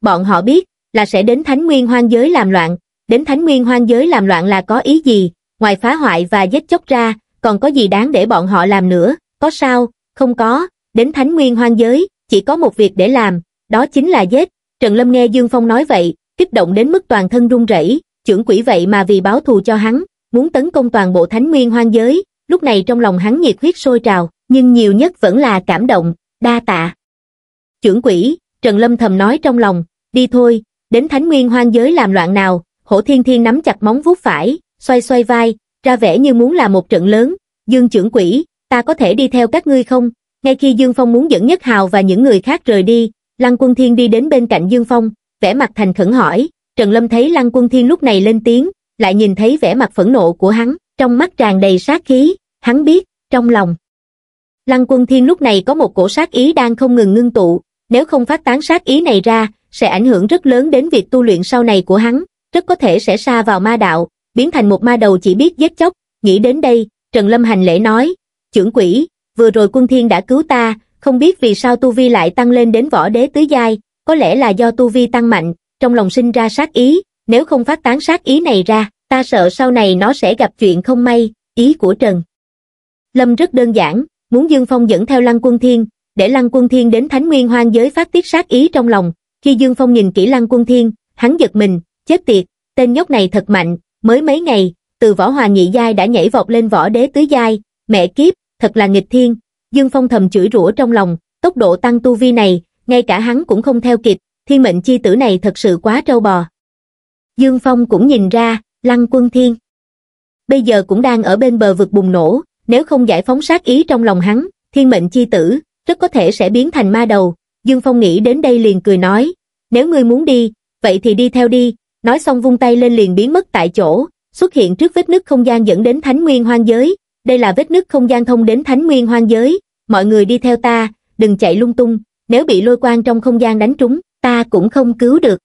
bọn họ biết là sẽ đến Thánh Nguyên Hoang Giới làm loạn, đến Thánh Nguyên Hoang Giới làm loạn là có ý gì, ngoài phá hoại và giết chóc ra, còn có gì đáng để bọn họ làm nữa, có sao, không có, đến Thánh Nguyên Hoang Giới, chỉ có một việc để làm, đó chính là giết. Trần Lâm nghe Dương Phong nói vậy, kích động đến mức toàn thân run rẩy, trưởng quỷ vậy mà vì báo thù cho hắn, muốn tấn công toàn bộ thánh nguyên hoang giới, lúc này trong lòng hắn nhiệt huyết sôi trào, nhưng nhiều nhất vẫn là cảm động, đa tạ. Trưởng quỷ, Trần Lâm thầm nói trong lòng, đi thôi, đến thánh nguyên hoang giới làm loạn nào, hổ thiên thiên nắm chặt móng vuốt phải, xoay xoay vai, ra vẻ như muốn là một trận lớn, dương trưởng quỷ, ta có thể đi theo các ngươi không? Ngay khi Dương Phong muốn dẫn Nhất Hào và những người khác rời đi, Lăng Quân Thiên đi đến bên cạnh Dương Phong, vẻ mặt thành khẩn hỏi, Trần Lâm thấy Lăng Quân Thiên lúc này lên tiếng, lại nhìn thấy vẻ mặt phẫn nộ của hắn, trong mắt tràn đầy sát khí, hắn biết, trong lòng. Lăng Quân Thiên lúc này có một cổ sát ý đang không ngừng ngưng tụ, nếu không phát tán sát ý này ra, sẽ ảnh hưởng rất lớn đến việc tu luyện sau này của hắn, rất có thể sẽ xa vào ma đạo, biến thành một ma đầu chỉ biết giết chóc, nghĩ đến đây, Trần Lâm hành lễ nói, trưởng quỷ, vừa rồi quân thiên đã cứu ta, không biết vì sao tu vi lại tăng lên đến võ đế tứ giai, có lẽ là do tu vi tăng mạnh, trong lòng sinh ra sát ý, nếu không phát tán sát ý này ra, ta sợ sau này nó sẽ gặp chuyện không may, ý của Trần. Lâm rất đơn giản, muốn Dương Phong dẫn theo Lăng Quân Thiên, để Lăng Quân Thiên đến Thánh Nguyên Hoang giới phát tiết sát ý trong lòng, khi Dương Phong nhìn kỹ Lăng Quân Thiên, hắn giật mình, chết tiệt, tên nhóc này thật mạnh, mới mấy ngày, từ võ hòa nhị giai đã nhảy vọt lên võ đế tứ giai, mẹ kiếp, thật là nghịch thiên, Dương Phong thầm chửi rủa trong lòng, tốc độ tăng tu vi này, ngay cả hắn cũng không theo kịp, thiên mệnh chi tử này thật sự quá trâu bò. Dương Phong cũng nhìn ra, lăng quân thiên. Bây giờ cũng đang ở bên bờ vực bùng nổ, nếu không giải phóng sát ý trong lòng hắn, thiên mệnh chi tử, rất có thể sẽ biến thành ma đầu. Dương Phong nghĩ đến đây liền cười nói, nếu ngươi muốn đi, vậy thì đi theo đi, nói xong vung tay lên liền biến mất tại chỗ, xuất hiện trước vết nứt không gian dẫn đến thánh nguyên hoang giới, đây là vết nứt không gian thông đến thánh nguyên hoang giới, mọi người đi theo ta, đừng chạy lung tung, nếu bị lôi quang trong không gian đánh trúng, cũng không cứu được.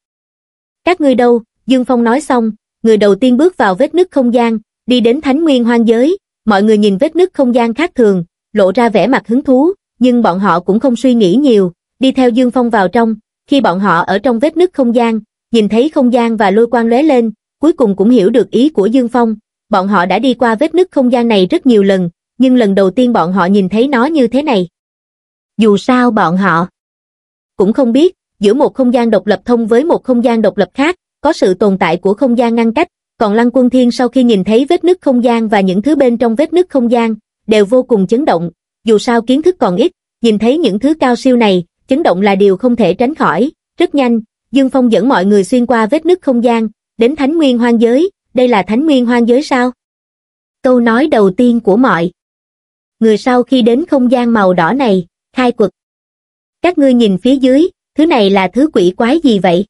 Các ngươi đâu, Dương Phong nói xong, người đầu tiên bước vào vết nứt không gian, đi đến thánh nguyên hoang giới, mọi người nhìn vết nứt không gian khác thường, lộ ra vẻ mặt hứng thú, nhưng bọn họ cũng không suy nghĩ nhiều, đi theo Dương Phong vào trong, khi bọn họ ở trong vết nứt không gian, nhìn thấy không gian và lôi quang lóe lên, cuối cùng cũng hiểu được ý của Dương Phong, bọn họ đã đi qua vết nứt không gian này rất nhiều lần, nhưng lần đầu tiên bọn họ nhìn thấy nó như thế này. Dù sao bọn họ cũng không biết, giữa một không gian độc lập thông với một không gian độc lập khác, có sự tồn tại của không gian ngăn cách, còn Lăng Quân Thiên sau khi nhìn thấy vết nứt không gian và những thứ bên trong vết nứt không gian, đều vô cùng chấn động, dù sao kiến thức còn ít, nhìn thấy những thứ cao siêu này, chấn động là điều không thể tránh khỏi, rất nhanh, Dương Phong dẫn mọi người xuyên qua vết nứt không gian, đến Thánh Nguyên Hoang Giới, đây là Thánh Nguyên Hoang Giới sao? Câu nói đầu tiên của mọi người sau khi đến không gian màu đỏ này, khai quật. Các ngươi nhìn phía dưới, thứ này là thứ quỷ quái gì vậy?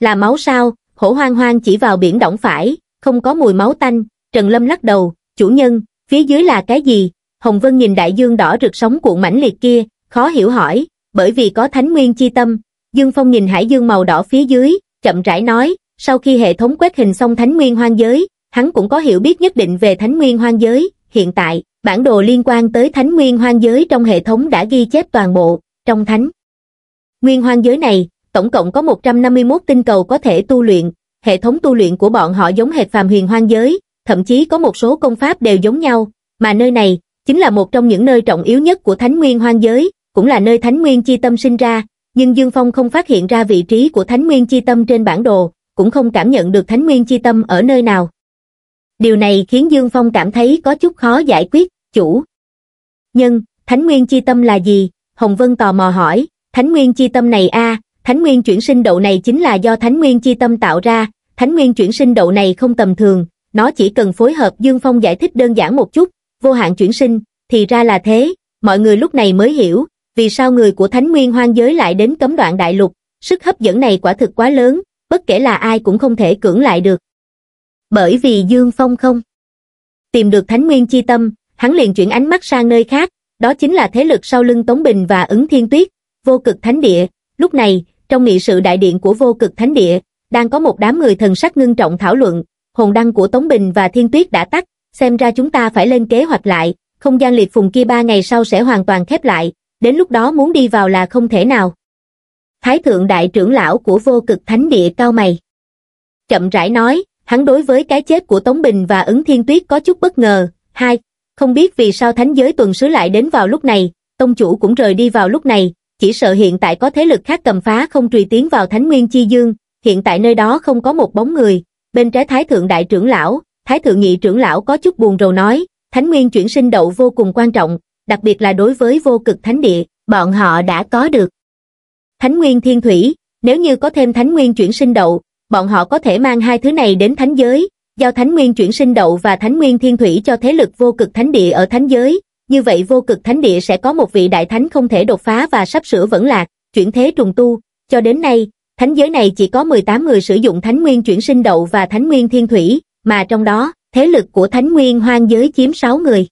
Là máu sao, hổ hoang hoang chỉ vào biển động phải, không có mùi máu tanh, Trần Lâm lắc đầu, chủ nhân, phía dưới là cái gì? Hồng Vân nhìn đại dương đỏ rực sóng cuộn mãnh liệt kia, khó hiểu hỏi, bởi vì có thánh nguyên chi tâm, Dương Phong nhìn hải dương màu đỏ phía dưới, chậm rãi nói, sau khi hệ thống quét hình xong thánh nguyên hoang giới, hắn cũng có hiểu biết nhất định về thánh nguyên hoang giới, hiện tại, bản đồ liên quan tới thánh nguyên hoang giới trong hệ thống đã ghi chép toàn bộ, trong thánh Nguyên hoang giới này, tổng cộng có 151 tinh cầu có thể tu luyện, hệ thống tu luyện của bọn họ giống hệt phàm huyền hoang giới, thậm chí có một số công pháp đều giống nhau, mà nơi này chính là một trong những nơi trọng yếu nhất của Thánh Nguyên hoang giới, cũng là nơi Thánh Nguyên chi tâm sinh ra, nhưng Dương Phong không phát hiện ra vị trí của Thánh Nguyên chi tâm trên bản đồ, cũng không cảm nhận được Thánh Nguyên chi tâm ở nơi nào. Điều này khiến Dương Phong cảm thấy có chút khó giải quyết, chủ. Nhưng Thánh Nguyên chi tâm là gì? Hồng Vân tò mò hỏi, thánh nguyên chi tâm này a thánh nguyên chuyển sinh đậu này chính là do thánh nguyên chi tâm tạo ra thánh nguyên chuyển sinh đậu này không tầm thường nó chỉ cần phối hợp dương phong giải thích đơn giản một chút vô hạn chuyển sinh thì ra là thế mọi người lúc này mới hiểu vì sao người của thánh nguyên hoang giới lại đến cấm đoạn đại lục sức hấp dẫn này quả thực quá lớn bất kể là ai cũng không thể cưỡng lại được bởi vì dương phong không tìm được thánh nguyên chi tâm hắn liền chuyển ánh mắt sang nơi khác đó chính là thế lực sau lưng tống bình và ứng thiên tuyết vô cực thánh địa, lúc này, trong nghị sự đại điện của vô cực thánh địa, đang có một đám người thần sắc ngưng trọng thảo luận, hồn đăng của Tống Bình và Thiên Tuyết đã tắt, xem ra chúng ta phải lên kế hoạch lại, không gian liệt phùng kia ba ngày sau sẽ hoàn toàn khép lại, đến lúc đó muốn đi vào là không thể nào. Thái thượng đại trưởng lão của vô cực thánh địa cao mày. Chậm rãi nói, hắn đối với cái chết của Tống Bình và ứng thiên tuyết có chút bất ngờ. Hai, không biết vì sao thánh giới tuần sứ lại đến vào lúc này, tông chủ cũng rời đi vào lúc này, chỉ sợ hiện tại có thế lực khác cầm phá không truy tiến vào Thánh Nguyên Chi Dương, hiện tại nơi đó không có một bóng người, bên trái Thái Thượng Đại trưởng lão, Thái Thượng Nhị trưởng lão có chút buồn rầu nói, Thánh Nguyên chuyển sinh đậu vô cùng quan trọng, đặc biệt là đối với vô cực Thánh Địa, bọn họ đã có được. Thánh Nguyên Thiên Thủy, nếu như có thêm Thánh Nguyên chuyển sinh đậu, bọn họ có thể mang hai thứ này đến Thánh Giới, giao Thánh Nguyên chuyển sinh đậu và Thánh Nguyên Thiên Thủy cho thế lực vô cực Thánh Địa ở Thánh Giới, như vậy vô cực thánh địa sẽ có một vị đại thánh không thể đột phá và sắp sửa vẫn lạc, chuyển thế trùng tu, cho đến nay, thánh giới này chỉ có 18 người sử dụng thánh nguyên chuyển sinh đậu và thánh nguyên thiên thủy, mà trong đó, thế lực của thánh nguyên hoang giới chiếm 6 người.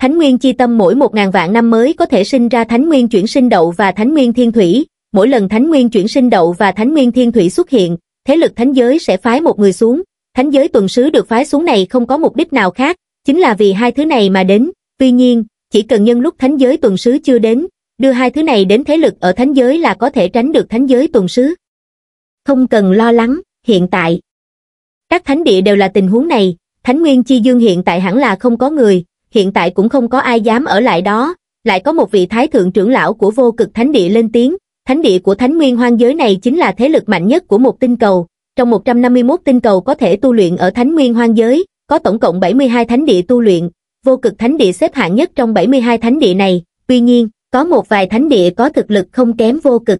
Thánh nguyên chi tâm mỗi 1.000 vạn năm mới có thể sinh ra thánh nguyên chuyển sinh đậu và thánh nguyên thiên thủy, mỗi lần thánh nguyên chuyển sinh đậu và thánh nguyên thiên thủy xuất hiện, thế lực thánh giới sẽ phái một người xuống, thánh giới tuần sứ được phái xuống này không có mục đích nào khác, chính là vì hai thứ này mà đến, Tuy nhiên, chỉ cần nhân lúc thánh giới tuần sứ chưa đến, đưa hai thứ này đến thế lực ở thánh giới là có thể tránh được thánh giới tuần sứ. Không cần lo lắng, hiện tại. Các thánh địa đều là tình huống này, thánh nguyên chi dương hiện tại hẳn là không có người, hiện tại cũng không có ai dám ở lại đó, lại có một vị thái thượng trưởng lão của vô cực thánh địa lên tiếng, thánh địa của thánh nguyên hoang giới này chính là thế lực mạnh nhất của một tinh cầu, trong 151 tinh cầu có thể tu luyện ở thánh nguyên hoang giới, có tổng cộng 72 thánh địa tu luyện, vô cực thánh địa xếp hạng nhất trong 72 thánh địa này, tuy nhiên, có một vài thánh địa có thực lực không kém vô cực.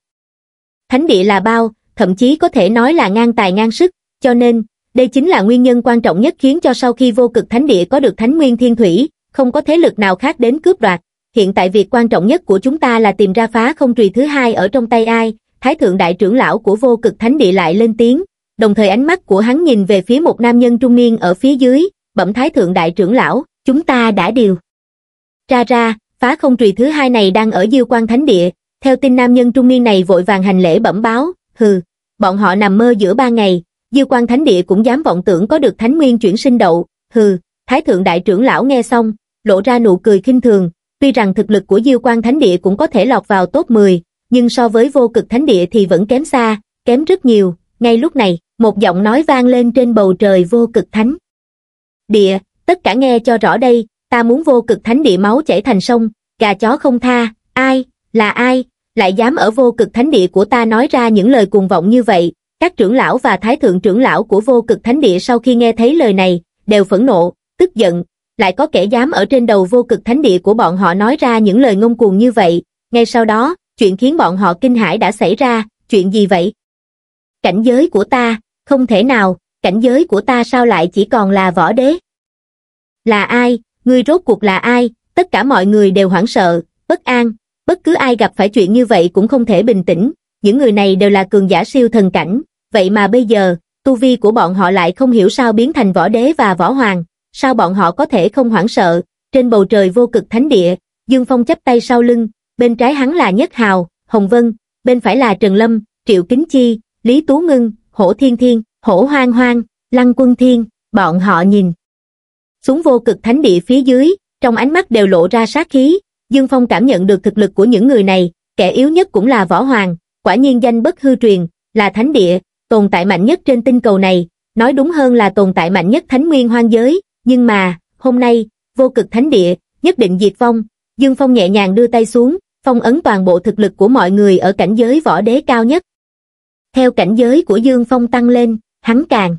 Thánh địa là bao, thậm chí có thể nói là ngang tài ngang sức, cho nên, đây chính là nguyên nhân quan trọng nhất khiến cho sau khi vô cực thánh địa có được thánh nguyên thiên thủy, không có thế lực nào khác đến cướp đoạt. Hiện tại việc quan trọng nhất của chúng ta là tìm ra phá không trùy thứ hai ở trong tay ai, Thái Thượng Đại trưởng lão của vô cực thánh địa lại lên tiếng, đồng thời ánh mắt của hắn nhìn về phía một nam nhân trung niên ở phía dưới, bẩm Thái Thượng Đại trưởng lão, chúng ta đã điều. Ra ra, phá không trùy thứ hai này đang ở diêu quan thánh địa, theo tin nam nhân trung niên này vội vàng hành lễ bẩm báo, hừ, bọn họ nằm mơ giữa ba ngày, diêu quan thánh địa cũng dám vọng tưởng có được thánh nguyên chuyển sinh đậu, hừ, thái thượng đại trưởng lão nghe xong, lộ ra nụ cười khinh thường, tuy rằng thực lực của diêu quan thánh địa cũng có thể lọt vào top 10, nhưng so với vô cực thánh địa thì vẫn kém xa, kém rất nhiều, ngay lúc này, một giọng nói vang lên trên bầu trời vô cực thánh. Địa, tất cả nghe cho rõ đây, ta muốn vô cực thánh địa máu chảy thành sông, gà chó không tha, ai, là ai, lại dám ở vô cực thánh địa của ta nói ra những lời cuồng vọng như vậy. Các trưởng lão và thái thượng trưởng lão của vô cực thánh địa sau khi nghe thấy lời này, đều phẫn nộ, tức giận, lại có kẻ dám ở trên đầu vô cực thánh địa của bọn họ nói ra những lời ngông cuồng như vậy. Ngay sau đó, chuyện khiến bọn họ kinh hãi đã xảy ra, chuyện gì vậy? Cảnh giới của ta, không thể nào, cảnh giới của ta sao lại chỉ còn là võ đế? Là ai? Ngươi rốt cuộc là ai? Tất cả mọi người đều hoảng sợ, bất an. Bất cứ ai gặp phải chuyện như vậy cũng không thể bình tĩnh. Những người này đều là cường giả siêu thần cảnh. Vậy mà bây giờ, tu vi của bọn họ lại không hiểu sao biến thành võ đế và võ hoàng. Sao bọn họ có thể không hoảng sợ? Trên bầu trời vô cực thánh địa, Dương Phong chắp tay sau lưng. Bên trái hắn là Nhất Hào, Hồng Vân. Bên phải là Trần Lâm, Triệu Kính Chi, Lý Tú Ngưng, Hổ Thiên Thiên, Hổ Hoang Hoang, Lăng Quân Thiên. Bọn họ nhìn, xuống vô cực thánh địa phía dưới, trong ánh mắt đều lộ ra sát khí, Dương Phong cảm nhận được thực lực của những người này, kẻ yếu nhất cũng là Võ Hoàng, quả nhiên danh bất hư truyền, là thánh địa, tồn tại mạnh nhất trên tinh cầu này, nói đúng hơn là tồn tại mạnh nhất thánh nguyên hoang giới, nhưng mà, hôm nay, vô cực thánh địa, nhất định diệt vong, Dương Phong nhẹ nhàng đưa tay xuống, phong ấn toàn bộ thực lực của mọi người ở cảnh giới võ đế cao nhất. Theo cảnh giới của Dương Phong tăng lên, hắn càng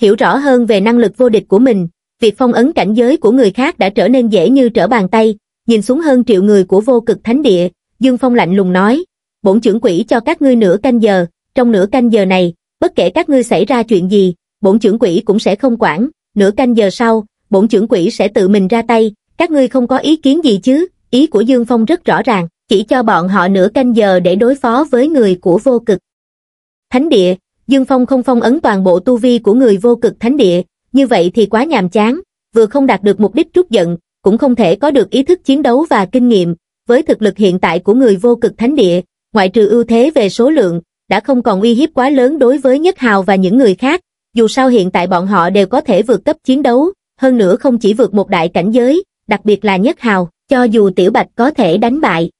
hiểu rõ hơn về năng lực vô địch của mình, việc phong ấn cảnh giới của người khác đã trở nên dễ như trở bàn tay, nhìn xuống hơn triệu người của vô cực thánh địa, Dương Phong lạnh lùng nói, bổn trưởng quỷ cho các ngươi nửa canh giờ, trong nửa canh giờ này, bất kể các ngươi xảy ra chuyện gì, bổn trưởng quỷ cũng sẽ không quản, nửa canh giờ sau, bổn trưởng quỷ sẽ tự mình ra tay, các ngươi không có ý kiến gì chứ, ý của Dương Phong rất rõ ràng, chỉ cho bọn họ nửa canh giờ để đối phó với người của vô cực. Thánh địa, Dương Phong không phong ấn toàn bộ tu vi của người vô cực thánh địa, như vậy thì quá nhàm chán, vừa không đạt được mục đích trút giận, cũng không thể có được ý thức chiến đấu và kinh nghiệm. Với thực lực hiện tại của người vô cực thánh địa, ngoại trừ ưu thế về số lượng, đã không còn uy hiếp quá lớn đối với Nhất Hào và những người khác. Dù sao hiện tại bọn họ đều có thể vượt cấp chiến đấu, hơn nữa không chỉ vượt một đại cảnh giới, đặc biệt là Nhất Hào, cho dù Tiểu Bạch có thể đánh bại.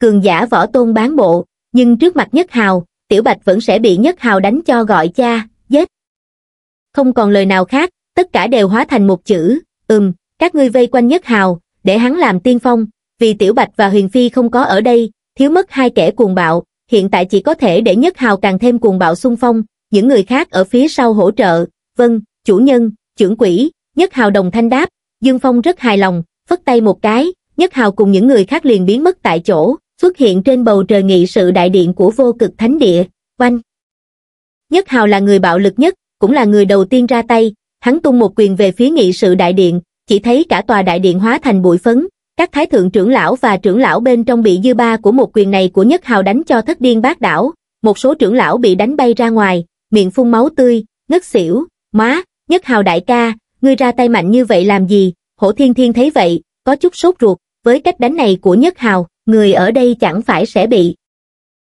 Cường giả võ tôn bán bộ, nhưng trước mặt Nhất Hào, Tiểu Bạch vẫn sẽ bị Nhất Hào đánh cho gọi cha, không còn lời nào khác, tất cả đều hóa thành một chữ, ừm, các ngươi vây quanh nhất hào, để hắn làm tiên phong, vì Tiểu Bạch và Huyền Phi không có ở đây, thiếu mất hai kẻ cuồng bạo, hiện tại chỉ có thể để nhất hào càng thêm cuồng bạo xung phong, những người khác ở phía sau hỗ trợ, vâng, chủ nhân, trưởng quỷ nhất hào đồng thanh đáp, Dương Phong rất hài lòng, phất tay một cái, nhất hào cùng những người khác liền biến mất tại chỗ, xuất hiện trên bầu trời nghị sự đại điện của vô cực thánh địa, oanh. Nhất hào là người bạo lực nhất, cũng là người đầu tiên ra tay, hắn tung một quyền về phía nghị sự đại điện, chỉ thấy cả tòa đại điện hóa thành bụi phấn, các thái thượng trưởng lão và trưởng lão bên trong bị dư ba của một quyền này của nhất hào đánh cho thất điên bát đảo, một số trưởng lão bị đánh bay ra ngoài, miệng phun máu tươi, ngất xỉu, má, nhất hào đại ca, ngươi ra tay mạnh như vậy làm gì, hổ thiên thiên thấy vậy, có chút sốt ruột, với cách đánh này của nhất hào, người ở đây chẳng phải sẽ bị.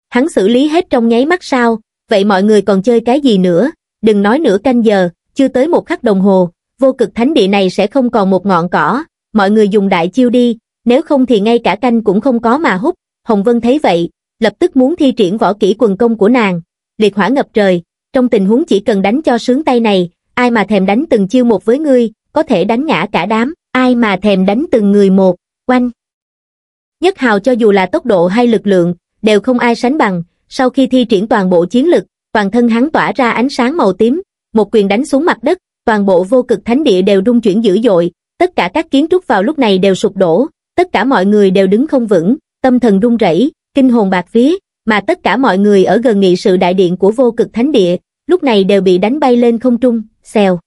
Hắn xử lý hết trong nháy mắt sao, vậy mọi người còn chơi cái gì nữa, đừng nói nửa canh giờ, chưa tới một khắc đồng hồ, vô cực thánh địa này sẽ không còn một ngọn cỏ, mọi người dùng đại chiêu đi, nếu không thì ngay cả canh cũng không có mà hút. Hồng Vân thấy vậy, lập tức muốn thi triển võ kỹ quần công của nàng, liệt hỏa ngập trời, trong tình huống chỉ cần đánh cho sướng tay này, ai mà thèm đánh từng chiêu một với ngươi, có thể đánh ngã cả đám, ai mà thèm đánh từng người một, quanh Nhất hào cho dù là tốc độ hay lực lượng, đều không ai sánh bằng, sau khi thi triển toàn bộ chiến lực, toàn thân hắn tỏa ra ánh sáng màu tím, một quyền đánh xuống mặt đất, toàn bộ vô cực thánh địa đều rung chuyển dữ dội, tất cả các kiến trúc vào lúc này đều sụp đổ, tất cả mọi người đều đứng không vững, tâm thần rung rẩy, kinh hồn bạc vía, mà tất cả mọi người ở gần nghị sự đại điện của vô cực thánh địa, lúc này đều bị đánh bay lên không trung, xèo.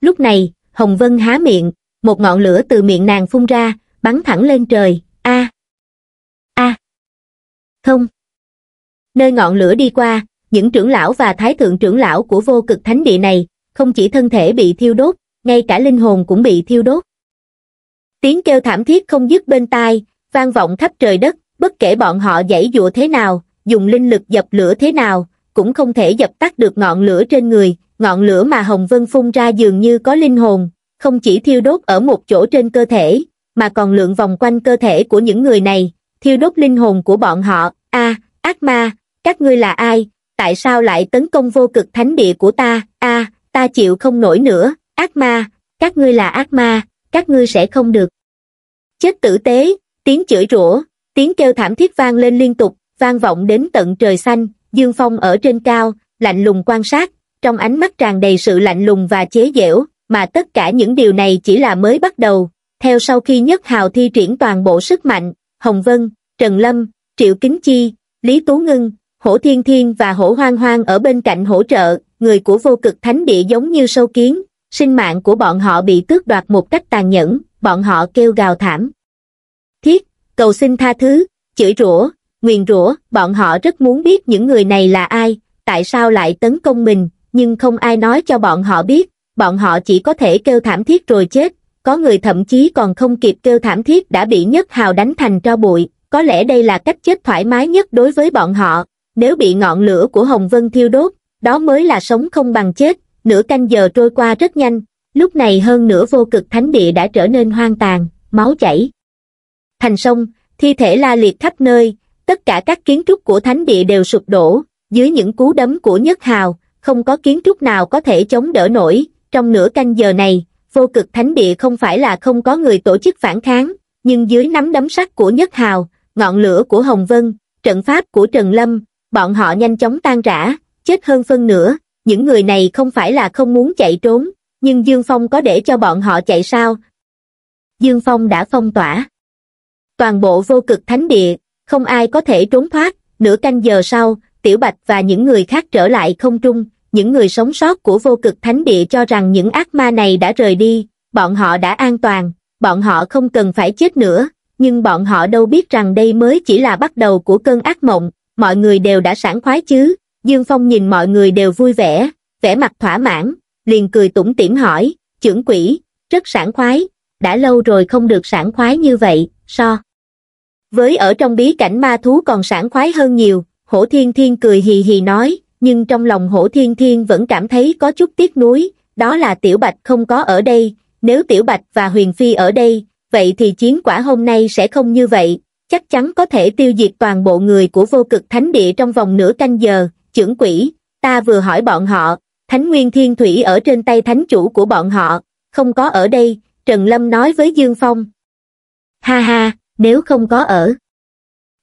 Lúc này, Hồng Vân há miệng, một ngọn lửa từ miệng nàng phun ra, bắn thẳng lên trời, a a Không. Nơi ngọn lửa đi qua, những trưởng lão và thái thượng trưởng lão của vô cực thánh địa này, không chỉ thân thể bị thiêu đốt, ngay cả linh hồn cũng bị thiêu đốt. Tiếng kêu thảm thiết không dứt bên tai, vang vọng khắp trời đất, bất kể bọn họ giãy dụa thế nào, dùng linh lực dập lửa thế nào, cũng không thể dập tắt được ngọn lửa trên người, ngọn lửa mà Hồng Vân phun ra dường như có linh hồn, không chỉ thiêu đốt ở một chỗ trên cơ thể, mà còn lượn vòng quanh cơ thể của những người này, thiêu đốt linh hồn của bọn họ. A, ác ma, các ngươi là ai, tại sao lại tấn công vô cực thánh địa của ta a ta chịu không nổi nữa ác ma các ngươi là ác ma các ngươi sẽ không được chết tử tế tiếng chửi rủa tiếng kêu thảm thiết vang lên liên tục vang vọng đến tận trời xanh dương phong ở trên cao lạnh lùng quan sát trong ánh mắt tràn đầy sự lạnh lùng và chế giễu mà tất cả những điều này chỉ là mới bắt đầu theo sau khi nhất hào thi triển toàn bộ sức mạnh hồng vân trần lâm triệu kính chi lý tú ngưng hổ thiên thiên và hổ hoang hoang ở bên cạnh hỗ trợ, người của vô cực thánh địa giống như sâu kiến, sinh mạng của bọn họ bị tước đoạt một cách tàn nhẫn, bọn họ kêu gào thảm. Thiết, cầu xin tha thứ, chửi rủa, nguyền rủa, bọn họ rất muốn biết những người này là ai, tại sao lại tấn công mình, nhưng không ai nói cho bọn họ biết, bọn họ chỉ có thể kêu thảm thiết rồi chết, có người thậm chí còn không kịp kêu thảm thiết đã bị nhất hào đánh thành tro bụi, có lẽ đây là cách chết thoải mái nhất đối với bọn họ, nếu bị ngọn lửa của Hồng Vân thiêu đốt, đó mới là sống không bằng chết, nửa canh giờ trôi qua rất nhanh, lúc này hơn nửa vô cực thánh địa đã trở nên hoang tàn, máu chảy. Thành sông, thi thể la liệt khắp nơi, tất cả các kiến trúc của thánh địa đều sụp đổ, dưới những cú đấm của nhất hào, không có kiến trúc nào có thể chống đỡ nổi, trong nửa canh giờ này, vô cực thánh địa không phải là không có người tổ chức phản kháng, nhưng dưới nắm đấm sắt của nhất hào, ngọn lửa của Hồng Vân, trận pháp của Trần Lâm, bọn họ nhanh chóng tan rã, chết hơn phân nửa, những người này không phải là không muốn chạy trốn, nhưng Dương Phong có để cho bọn họ chạy sao? Dương Phong đã phong tỏa. Toàn bộ vô cực thánh địa, không ai có thể trốn thoát, nửa canh giờ sau, Tiểu Bạch và những người khác trở lại không trung, những người sống sót của vô cực thánh địa cho rằng những ác ma này đã rời đi, bọn họ đã an toàn, bọn họ không cần phải chết nữa, nhưng bọn họ đâu biết rằng đây mới chỉ là bắt đầu của cơn ác mộng, mọi người đều đã sảng khoái chứ, Dương Phong nhìn mọi người đều vui vẻ, vẻ mặt thỏa mãn, liền cười tủm tỉm hỏi, trưởng quỷ, rất sảng khoái, đã lâu rồi không được sảng khoái như vậy, so. Với ở trong bí cảnh ma thú còn sảng khoái hơn nhiều, hổ thiên thiên cười hì hì nói, nhưng trong lòng hổ thiên thiên vẫn cảm thấy có chút tiếc nuối, đó là tiểu bạch không có ở đây, nếu tiểu bạch và huyền phi ở đây, vậy thì chiến quả hôm nay sẽ không như vậy, chắc chắn có thể tiêu diệt toàn bộ người của vô cực thánh địa trong vòng nửa canh giờ, trưởng quỷ, ta vừa hỏi bọn họ, thánh nguyên thiên thủy ở trên tay thánh chủ của bọn họ, không có ở đây, Trần Lâm nói với Dương Phong. Ha ha, nếu không có ở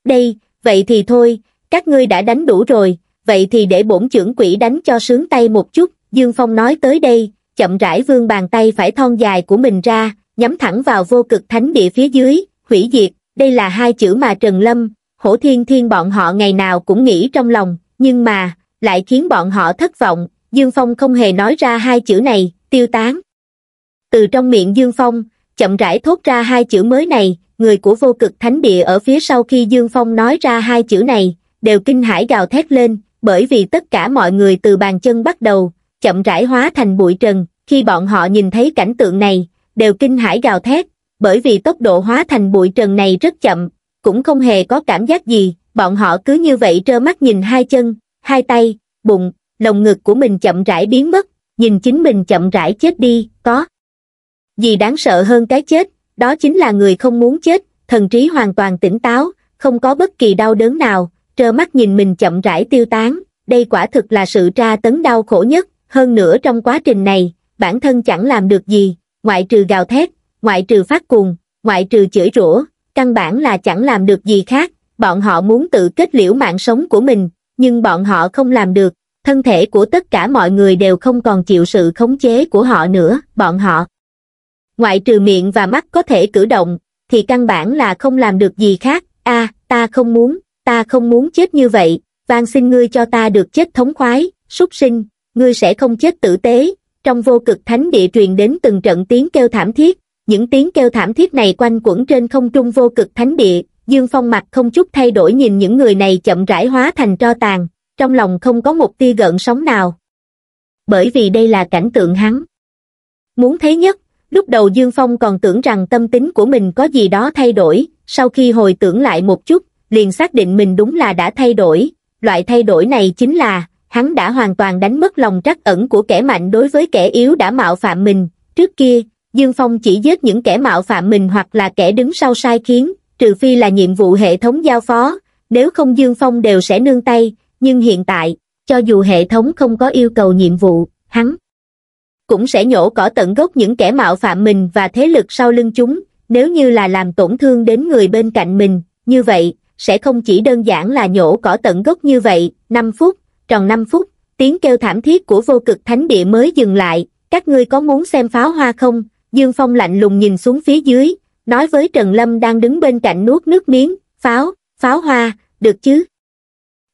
đây, vậy thì thôi, các ngươi đã đánh đủ rồi, vậy thì để bổn trưởng quỷ đánh cho sướng tay một chút, Dương Phong nói tới đây, chậm rãi vươn bàn tay phải thon dài của mình ra, nhắm thẳng vào vô cực thánh địa phía dưới, hủy diệt, đây là hai chữ mà Trần Lâm, Hổ Thiên Thiên bọn họ ngày nào cũng nghĩ trong lòng, nhưng mà, lại khiến bọn họ thất vọng, Dương Phong không hề nói ra hai chữ này, tiêu tán. Từ trong miệng Dương Phong, chậm rãi thốt ra hai chữ mới này, người của vô cực thánh địa ở phía sau khi Dương Phong nói ra hai chữ này, đều kinh hãi gào thét lên, bởi vì tất cả mọi người từ bàn chân bắt đầu, chậm rãi hóa thành bụi trần, khi bọn họ nhìn thấy cảnh tượng này, đều kinh hãi gào thét, bởi vì tốc độ hóa thành bụi trần này rất chậm, cũng không hề có cảm giác gì, bọn họ cứ như vậy trơ mắt nhìn hai chân, hai tay, bụng, lồng ngực của mình chậm rãi biến mất, nhìn chính mình chậm rãi chết đi, có. Gì đáng sợ hơn cái chết, đó chính là người không muốn chết, thần trí hoàn toàn tỉnh táo, không có bất kỳ đau đớn nào, trơ mắt nhìn mình chậm rãi tiêu tán, đây quả thực là sự tra tấn đau khổ nhất, hơn nữa trong quá trình này, bản thân chẳng làm được gì, ngoại trừ gào thét, ngoại trừ phát cuồng ngoại trừ chửi rủa căn bản là chẳng làm được gì khác bọn họ muốn tự kết liễu mạng sống của mình nhưng bọn họ không làm được thân thể của tất cả mọi người đều không còn chịu sự khống chế của họ nữa bọn họ ngoại trừ miệng và mắt có thể cử động thì căn bản là không làm được gì khác a ta không muốn ta không muốn chết như vậy van xin ngươi cho ta được chết thống khoái súc sinh ngươi sẽ không chết tử tế trong vô cực thánh địa truyền đến từng trận tiếng kêu thảm thiết những tiếng kêu thảm thiết này quanh quẩn trên không trung vô cực thánh địa dương phong mặt không chút thay đổi nhìn những người này chậm rãi hóa thành tro tàn trong lòng không có một tia gợn sóng nào bởi vì đây là cảnh tượng hắn muốn thế nhất lúc đầu dương phong còn tưởng rằng tâm tính của mình có gì đó thay đổi sau khi hồi tưởng lại một chút liền xác định mình đúng là đã thay đổi loại thay đổi này chính là hắn đã hoàn toàn đánh mất lòng trắc ẩn của kẻ mạnh đối với kẻ yếu đã mạo phạm mình trước kia dương phong chỉ giết những kẻ mạo phạm mình hoặc là kẻ đứng sau sai khiến trừ phi là nhiệm vụ hệ thống giao phó nếu không dương phong đều sẽ nương tay nhưng hiện tại cho dù hệ thống không có yêu cầu nhiệm vụ hắn cũng sẽ nhổ cỏ tận gốc những kẻ mạo phạm mình và thế lực sau lưng chúng nếu như là làm tổn thương đến người bên cạnh mình như vậy sẽ không chỉ đơn giản là nhổ cỏ tận gốc như vậy năm phút tròn năm phút tiếng kêu thảm thiết của vô cực thánh địa mới dừng lại các ngươi có muốn xem pháo hoa không dương phong lạnh lùng nhìn xuống phía dưới nói với trần lâm đang đứng bên cạnh nuốt nước miếng pháo pháo hoa được chứ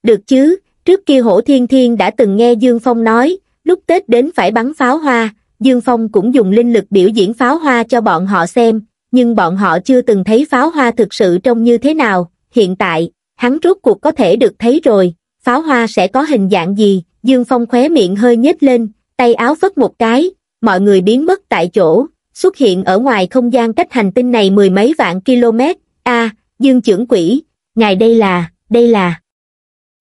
được chứ trước kia hổ thiên thiên đã từng nghe dương phong nói lúc tết đến phải bắn pháo hoa dương phong cũng dùng linh lực biểu diễn pháo hoa cho bọn họ xem nhưng bọn họ chưa từng thấy pháo hoa thực sự trông như thế nào hiện tại hắn rốt cuộc có thể được thấy rồi pháo hoa sẽ có hình dạng gì dương phong khóe miệng hơi nhếch lên tay áo phất một cái mọi người biến mất tại chỗ xuất hiện ở ngoài không gian cách hành tinh này mười mấy vạn km a dương trưởng quỷ ngài đây là đây là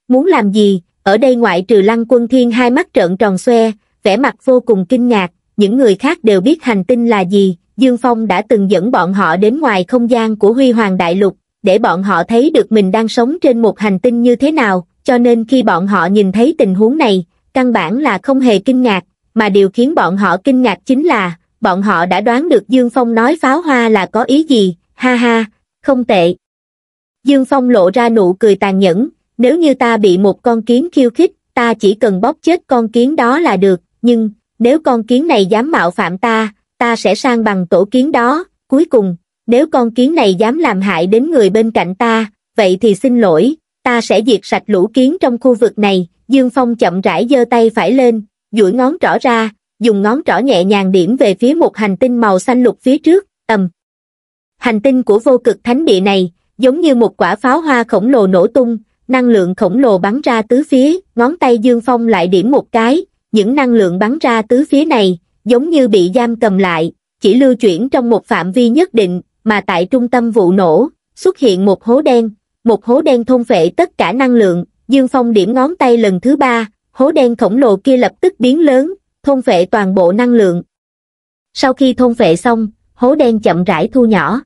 muốn làm gì ở đây ngoại trừ lăng quân thiên hai mắt trợn tròn xoe vẻ mặt vô cùng kinh ngạc những người khác đều biết hành tinh là gì dương phong đã từng dẫn bọn họ đến ngoài không gian của huy hoàng đại lục để bọn họ thấy được mình đang sống trên một hành tinh như thế nào cho nên khi bọn họ nhìn thấy tình huống này căn bản là không hề kinh ngạc mà điều khiến bọn họ kinh ngạc chính là bọn họ đã đoán được Dương Phong nói pháo hoa là có ý gì, ha ha, không tệ. Dương Phong lộ ra nụ cười tàn nhẫn, nếu như ta bị một con kiến khiêu khích, ta chỉ cần bóp chết con kiến đó là được, nhưng, nếu con kiến này dám mạo phạm ta, ta sẽ sang bằng tổ kiến đó, cuối cùng, nếu con kiến này dám làm hại đến người bên cạnh ta, vậy thì xin lỗi, ta sẽ diệt sạch lũ kiến trong khu vực này, Dương Phong chậm rãi giơ tay phải lên, duỗi ngón trỏ ra, dùng ngón trỏ nhẹ nhàng điểm về phía một hành tinh màu xanh lục phía trước, ầm. Hành tinh của vô cực thánh địa này, giống như một quả pháo hoa khổng lồ nổ tung, năng lượng khổng lồ bắn ra tứ phía, ngón tay Dương Phong lại điểm một cái, những năng lượng bắn ra tứ phía này, giống như bị giam cầm lại, chỉ lưu chuyển trong một phạm vi nhất định, mà tại trung tâm vụ nổ, xuất hiện một hố đen, một hố đen thôn phệ tất cả năng lượng, Dương Phong điểm ngón tay lần thứ ba, hố đen khổng lồ kia lập tức biến lớn, thôn phệ toàn bộ năng lượng. Sau khi thôn phệ xong, hố đen chậm rãi thu nhỏ.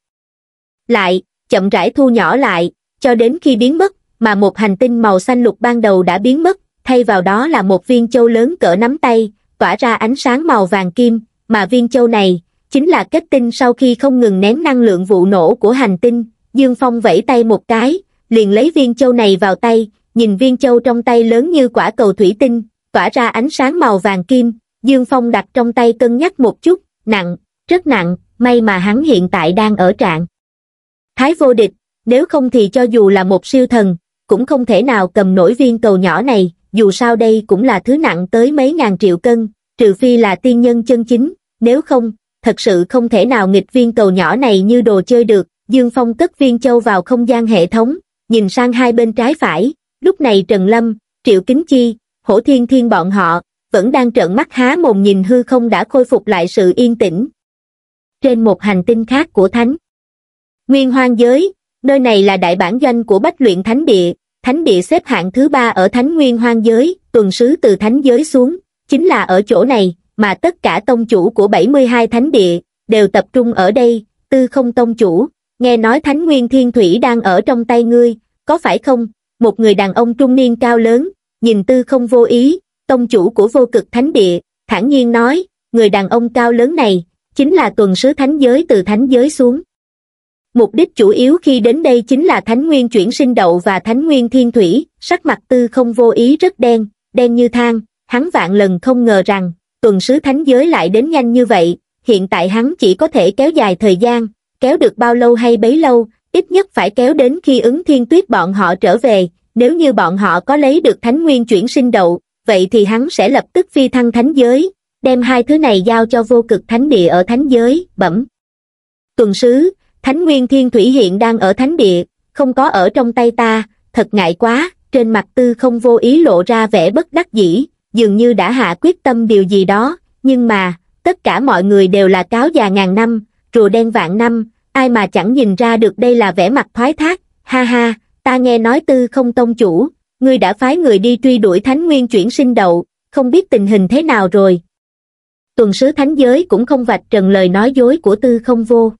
Lại, chậm rãi thu nhỏ lại, cho đến khi biến mất, mà một hành tinh màu xanh lục ban đầu đã biến mất, thay vào đó là một viên châu lớn cỡ nắm tay, tỏa ra ánh sáng màu vàng kim, mà viên châu này, chính là kết tinh sau khi không ngừng ném năng lượng vụ nổ của hành tinh, Dương Phong vẫy tay một cái, liền lấy viên châu này vào tay, nhìn viên châu trong tay lớn như quả cầu thủy tinh, tỏa ra ánh sáng màu vàng kim, Dương Phong đặt trong tay cân nhắc một chút, nặng, rất nặng, may mà hắn hiện tại đang ở trạng. Thái vô địch, nếu không thì cho dù là một siêu thần, cũng không thể nào cầm nổi viên cầu nhỏ này, dù sao đây cũng là thứ nặng tới mấy ngàn triệu cân, trừ phi là tiên nhân chân chính, nếu không, thật sự không thể nào nghịch viên cầu nhỏ này như đồ chơi được. Dương Phong cất viên châu vào không gian hệ thống, nhìn sang hai bên trái phải, lúc này Trần Lâm, Triệu Kính Chi, Hổ Thiên Thiên bọn họ, vẫn đang trợn mắt há mồm nhìn hư không đã khôi phục lại sự yên tĩnh trên một hành tinh khác của thánh nguyên hoang giới nơi này là đại bản doanh của bách luyện thánh địa thánh địa xếp hạng thứ ba ở thánh nguyên hoang giới tuần sứ từ thánh giới xuống chính là ở chỗ này mà tất cả tông chủ của 72 thánh địa đều tập trung ở đây tư không tông chủ nghe nói thánh nguyên thiên thủy đang ở trong tay ngươi có phải không một người đàn ông trung niên cao lớn nhìn tư không vô ý tông chủ của vô cực thánh địa thản nhiên nói người đàn ông cao lớn này chính là tuần sứ thánh giới từ thánh giới xuống mục đích chủ yếu khi đến đây chính là thánh nguyên chuyển sinh đậu và thánh nguyên thiên thủy sắc mặt tư không vô ý rất đen đen như than hắn vạn lần không ngờ rằng tuần sứ thánh giới lại đến nhanh như vậy hiện tại hắn chỉ có thể kéo dài thời gian kéo được bao lâu hay bấy lâu ít nhất phải kéo đến khi ứng thiên tuyết bọn họ trở về nếu như bọn họ có lấy được thánh nguyên chuyển sinh đậu vậy thì hắn sẽ lập tức phi thăng thánh giới đem hai thứ này giao cho vô cực thánh địa ở thánh giới bẩm tuần sứ thánh nguyên thiên thủy hiện đang ở thánh địa không có ở trong tay ta thật ngại quá trên mặt tư không vô ý lộ ra vẻ bất đắc dĩ dường như đã hạ quyết tâm điều gì đó nhưng mà tất cả mọi người đều là cáo già ngàn năm rùa đen vạn năm ai mà chẳng nhìn ra được đây là vẻ mặt thoái thác ha ha ta nghe nói tư không tông chủ ngươi đã phái người đi truy đuổi thánh nguyên chuyển sinh đậu, không biết tình hình thế nào rồi. Tuần sứ thánh giới cũng không vạch trần lời nói dối của tư không vô.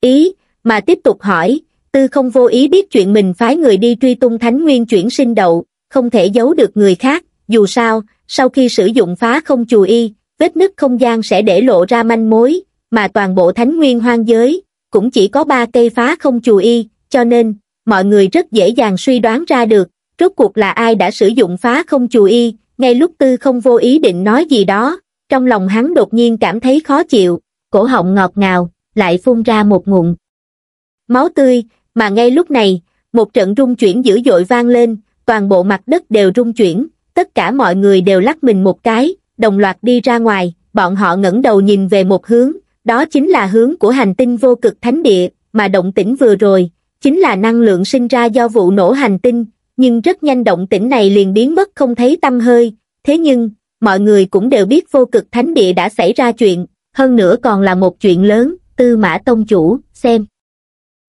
Ý, mà tiếp tục hỏi, tư không vô ý biết chuyện mình phái người đi truy tung thánh nguyên chuyển sinh đậu, không thể giấu được người khác, dù sao, sau khi sử dụng phá không chùi y, vết nứt không gian sẽ để lộ ra manh mối, mà toàn bộ thánh nguyên hoang giới, cũng chỉ có ba cây phá không chùi y, cho nên, mọi người rất dễ dàng suy đoán ra được, rốt cuộc là ai đã sử dụng phá không chù y, ngay lúc tư không vô ý định nói gì đó, trong lòng hắn đột nhiên cảm thấy khó chịu, cổ họng ngọt ngào, lại phun ra một ngụm. Máu tươi, mà ngay lúc này, một trận rung chuyển dữ dội vang lên, toàn bộ mặt đất đều rung chuyển, tất cả mọi người đều lắc mình một cái, đồng loạt đi ra ngoài, bọn họ ngẩng đầu nhìn về một hướng, đó chính là hướng của hành tinh vô cực thánh địa, mà động tĩnh vừa rồi, chính là năng lượng sinh ra do vụ nổ hành tinh, nhưng rất nhanh động tĩnh này liền biến mất không thấy tâm hơi, thế nhưng, mọi người cũng đều biết vô cực thánh địa đã xảy ra chuyện, hơn nữa còn là một chuyện lớn, tư mã tông chủ, xem.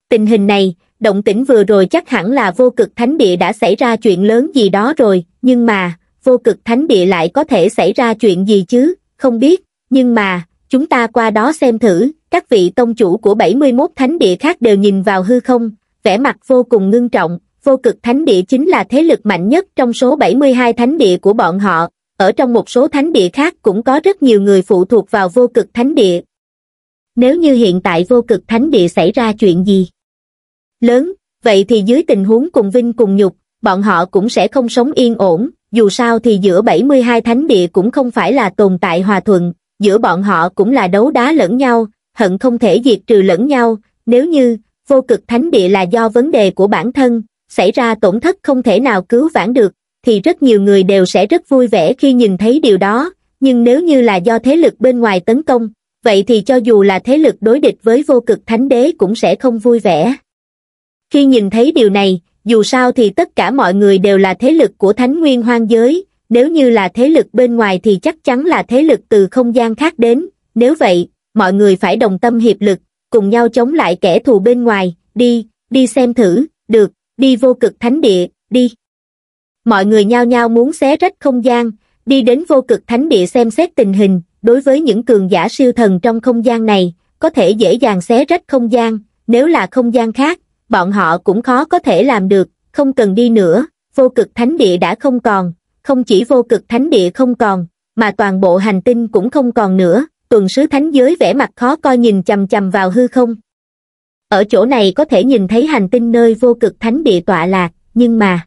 Tình hình này, động tĩnh vừa rồi chắc hẳn là vô cực thánh địa đã xảy ra chuyện lớn gì đó rồi, nhưng mà, vô cực thánh địa lại có thể xảy ra chuyện gì chứ, không biết, nhưng mà, chúng ta qua đó xem thử, các vị tông chủ của 71 thánh địa khác đều nhìn vào hư không, vẻ mặt vô cùng ngưng trọng, vô cực thánh địa chính là thế lực mạnh nhất trong số 72 thánh địa của bọn họ, ở trong một số thánh địa khác cũng có rất nhiều người phụ thuộc vào vô cực thánh địa. Nếu như hiện tại vô cực thánh địa xảy ra chuyện gì? Lớn, vậy thì dưới tình huống cùng vinh cùng nhục, bọn họ cũng sẽ không sống yên ổn, dù sao thì giữa 72 thánh địa cũng không phải là tồn tại hòa thuận, giữa bọn họ cũng là đấu đá lẫn nhau, hận không thể diệt trừ lẫn nhau, nếu như vô cực thánh địa là do vấn đề của bản thân, xảy ra tổn thất không thể nào cứu vãn được, thì rất nhiều người đều sẽ rất vui vẻ khi nhìn thấy điều đó, nhưng nếu như là do thế lực bên ngoài tấn công, vậy thì cho dù là thế lực đối địch với vô cực thánh đế cũng sẽ không vui vẻ. Khi nhìn thấy điều này, dù sao thì tất cả mọi người đều là thế lực của thánh nguyên hoang giới, nếu như là thế lực bên ngoài thì chắc chắn là thế lực từ không gian khác đến, nếu vậy, mọi người phải đồng tâm hiệp lực, cùng nhau chống lại kẻ thù bên ngoài, đi, đi xem thử, được, đi vô cực thánh địa, đi. Mọi người nhao nhao muốn xé rách không gian, đi đến vô cực thánh địa xem xét tình hình, đối với những cường giả siêu thần trong không gian này, có thể dễ dàng xé rách không gian, nếu là không gian khác, bọn họ cũng khó có thể làm được, không cần đi nữa, vô cực thánh địa đã không còn, không chỉ vô cực thánh địa không còn, mà toàn bộ hành tinh cũng không còn nữa, tuần sứ thánh giới vẻ mặt khó coi nhìn chầm chầm vào hư không, ở chỗ này có thể nhìn thấy hành tinh nơi vô cực thánh địa tọa lạc nhưng mà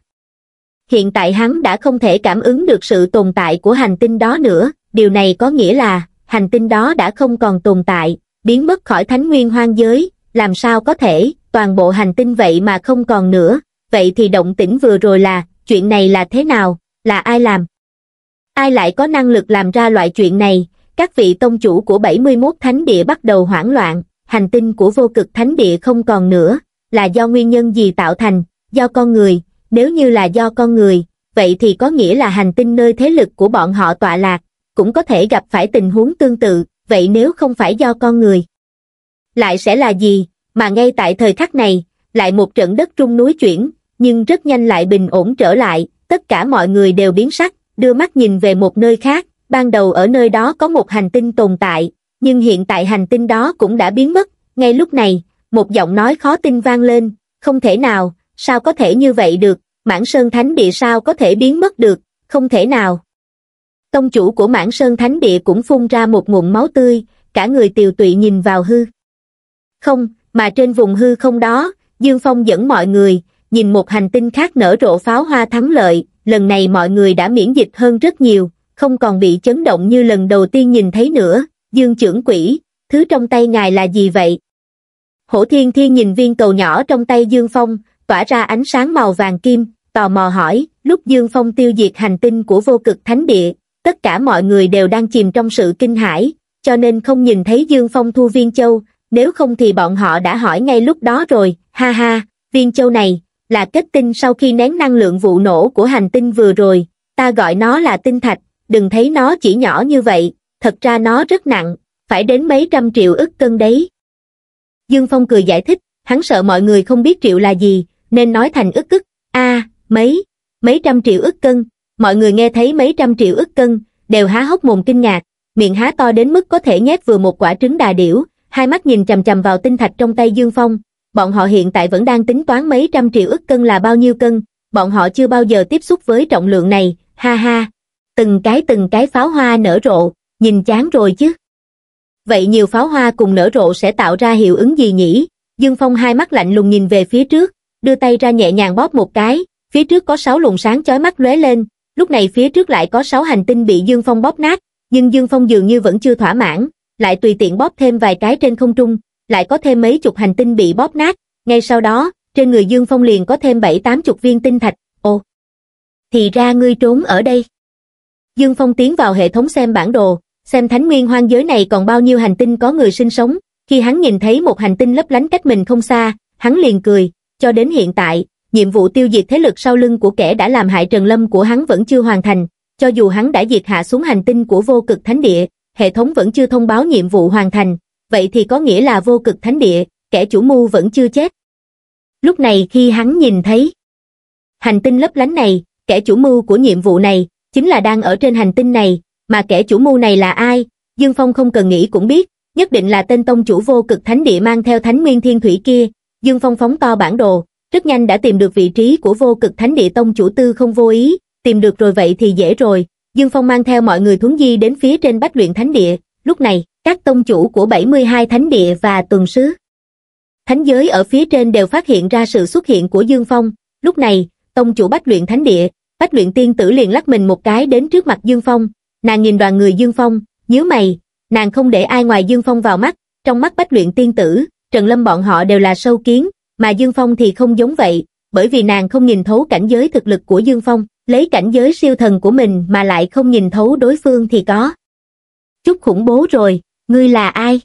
hiện tại hắn đã không thể cảm ứng được sự tồn tại của hành tinh đó nữa điều này có nghĩa là hành tinh đó đã không còn tồn tại biến mất khỏi thánh nguyên hoang giới làm sao có thể toàn bộ hành tinh vậy mà không còn nữa vậy thì động tĩnh vừa rồi là chuyện này là thế nào là ai làm ai lại có năng lực làm ra loại chuyện này các vị tông chủ của 71 thánh địa bắt đầu hoảng loạn hành tinh của vô cực thánh địa không còn nữa, là do nguyên nhân gì tạo thành, do con người, nếu như là do con người, vậy thì có nghĩa là hành tinh nơi thế lực của bọn họ tọa lạc, cũng có thể gặp phải tình huống tương tự, vậy nếu không phải do con người, lại sẽ là gì, mà ngay tại thời khắc này, lại một trận đất trung núi chuyển, nhưng rất nhanh lại bình ổn trở lại, tất cả mọi người đều biến sắc, đưa mắt nhìn về một nơi khác, ban đầu ở nơi đó có một hành tinh tồn tại, nhưng hiện tại hành tinh đó cũng đã biến mất, ngay lúc này, một giọng nói khó tin vang lên, không thể nào, sao có thể như vậy được, mãn sơn thánh địa sao có thể biến mất được, không thể nào. Tông chủ của mãn sơn thánh địa cũng phun ra một nguồn máu tươi, cả người tiều tụy nhìn vào hư. Không, mà trên vùng hư không đó, Dương Phong dẫn mọi người, nhìn một hành tinh khác nở rộ pháo hoa thắng lợi, lần này mọi người đã miễn dịch hơn rất nhiều, không còn bị chấn động như lần đầu tiên nhìn thấy nữa, Dương trưởng quỷ, thứ trong tay ngài là gì vậy? Hổ thiên thiên nhìn viên cầu nhỏ trong tay Dương Phong, tỏa ra ánh sáng màu vàng kim, tò mò hỏi, lúc Dương Phong tiêu diệt hành tinh của vô cực thánh địa, tất cả mọi người đều đang chìm trong sự kinh hãi, cho nên không nhìn thấy Dương Phong thu viên châu, nếu không thì bọn họ đã hỏi ngay lúc đó rồi, ha ha, viên châu này, là kết tinh sau khi nén năng lượng vụ nổ của hành tinh vừa rồi, ta gọi nó là tinh thạch, đừng thấy nó chỉ nhỏ như vậy, thật ra nó rất nặng, phải đến mấy trăm triệu ức cân đấy. Dương Phong cười giải thích, hắn sợ mọi người không biết triệu là gì, nên nói thành ức ức, a mấy, mấy trăm triệu ức cân, mọi người nghe thấy mấy trăm triệu ức cân, đều há hốc mồm kinh ngạc, miệng há to đến mức có thể nhét vừa một quả trứng đà điểu, hai mắt nhìn chầm chầm vào tinh thạch trong tay Dương Phong, bọn họ hiện tại vẫn đang tính toán mấy trăm triệu ức cân là bao nhiêu cân, bọn họ chưa bao giờ tiếp xúc với trọng lượng này, ha ha, từng cái từng cái pháo hoa nở rộ, nhìn chán rồi chứ. Vậy nhiều pháo hoa cùng nở rộ sẽ tạo ra hiệu ứng gì nhỉ? Dương Phong hai mắt lạnh lùng nhìn về phía trước, đưa tay ra nhẹ nhàng bóp một cái, phía trước có sáu luồng sáng chói mắt lóe lên, lúc này phía trước lại có sáu hành tinh bị Dương Phong bóp nát, nhưng Dương Phong dường như vẫn chưa thỏa mãn, lại tùy tiện bóp thêm vài cái trên không trung, lại có thêm mấy chục hành tinh bị bóp nát, ngay sau đó, trên người Dương Phong liền có thêm bảy tám chục viên tinh thạch, ồ, thì ra ngươi trốn ở đây. Dương Phong tiến vào hệ thống xem bản đồ, xem thánh nguyên hoang giới này còn bao nhiêu hành tinh có người sinh sống, khi hắn nhìn thấy một hành tinh lấp lánh cách mình không xa, hắn liền cười, cho đến hiện tại, nhiệm vụ tiêu diệt thế lực sau lưng của kẻ đã làm hại Trần Lâm của hắn vẫn chưa hoàn thành, cho dù hắn đã diệt hạ xuống hành tinh của vô cực thánh địa, hệ thống vẫn chưa thông báo nhiệm vụ hoàn thành, vậy thì có nghĩa là vô cực thánh địa, kẻ chủ mưu vẫn chưa chết. Lúc này khi hắn nhìn thấy hành tinh lấp lánh này, kẻ chủ mưu của nhiệm vụ này, chính là đang ở trên hành tinh này, mà kẻ chủ mưu này là ai, Dương Phong không cần nghĩ cũng biết, nhất định là tên tông chủ vô cực thánh địa mang theo thánh nguyên thiên thủy kia, Dương Phong phóng to bản đồ, rất nhanh đã tìm được vị trí của vô cực thánh địa tông chủ tư không vô ý, tìm được rồi vậy thì dễ rồi, Dương Phong mang theo mọi người thuấn di đến phía trên bách luyện thánh địa, lúc này, các tông chủ của 72 thánh địa và tuần sứ. Thánh giới ở phía trên đều phát hiện ra sự xuất hiện của Dương Phong, lúc này, tông chủ bách luyện thánh địa, bách luyện tiên tử liền lắc mình một cái đến trước mặt Dương Phong, nàng nhìn đoàn người Dương Phong, nhớ mày, nàng không để ai ngoài Dương Phong vào mắt, trong mắt bách luyện tiên tử, Trần Lâm bọn họ đều là sâu kiến, mà Dương Phong thì không giống vậy, bởi vì nàng không nhìn thấu cảnh giới thực lực của Dương Phong, lấy cảnh giới siêu thần của mình mà lại không nhìn thấu đối phương thì có. Chút khủng bố rồi, ngươi là ai?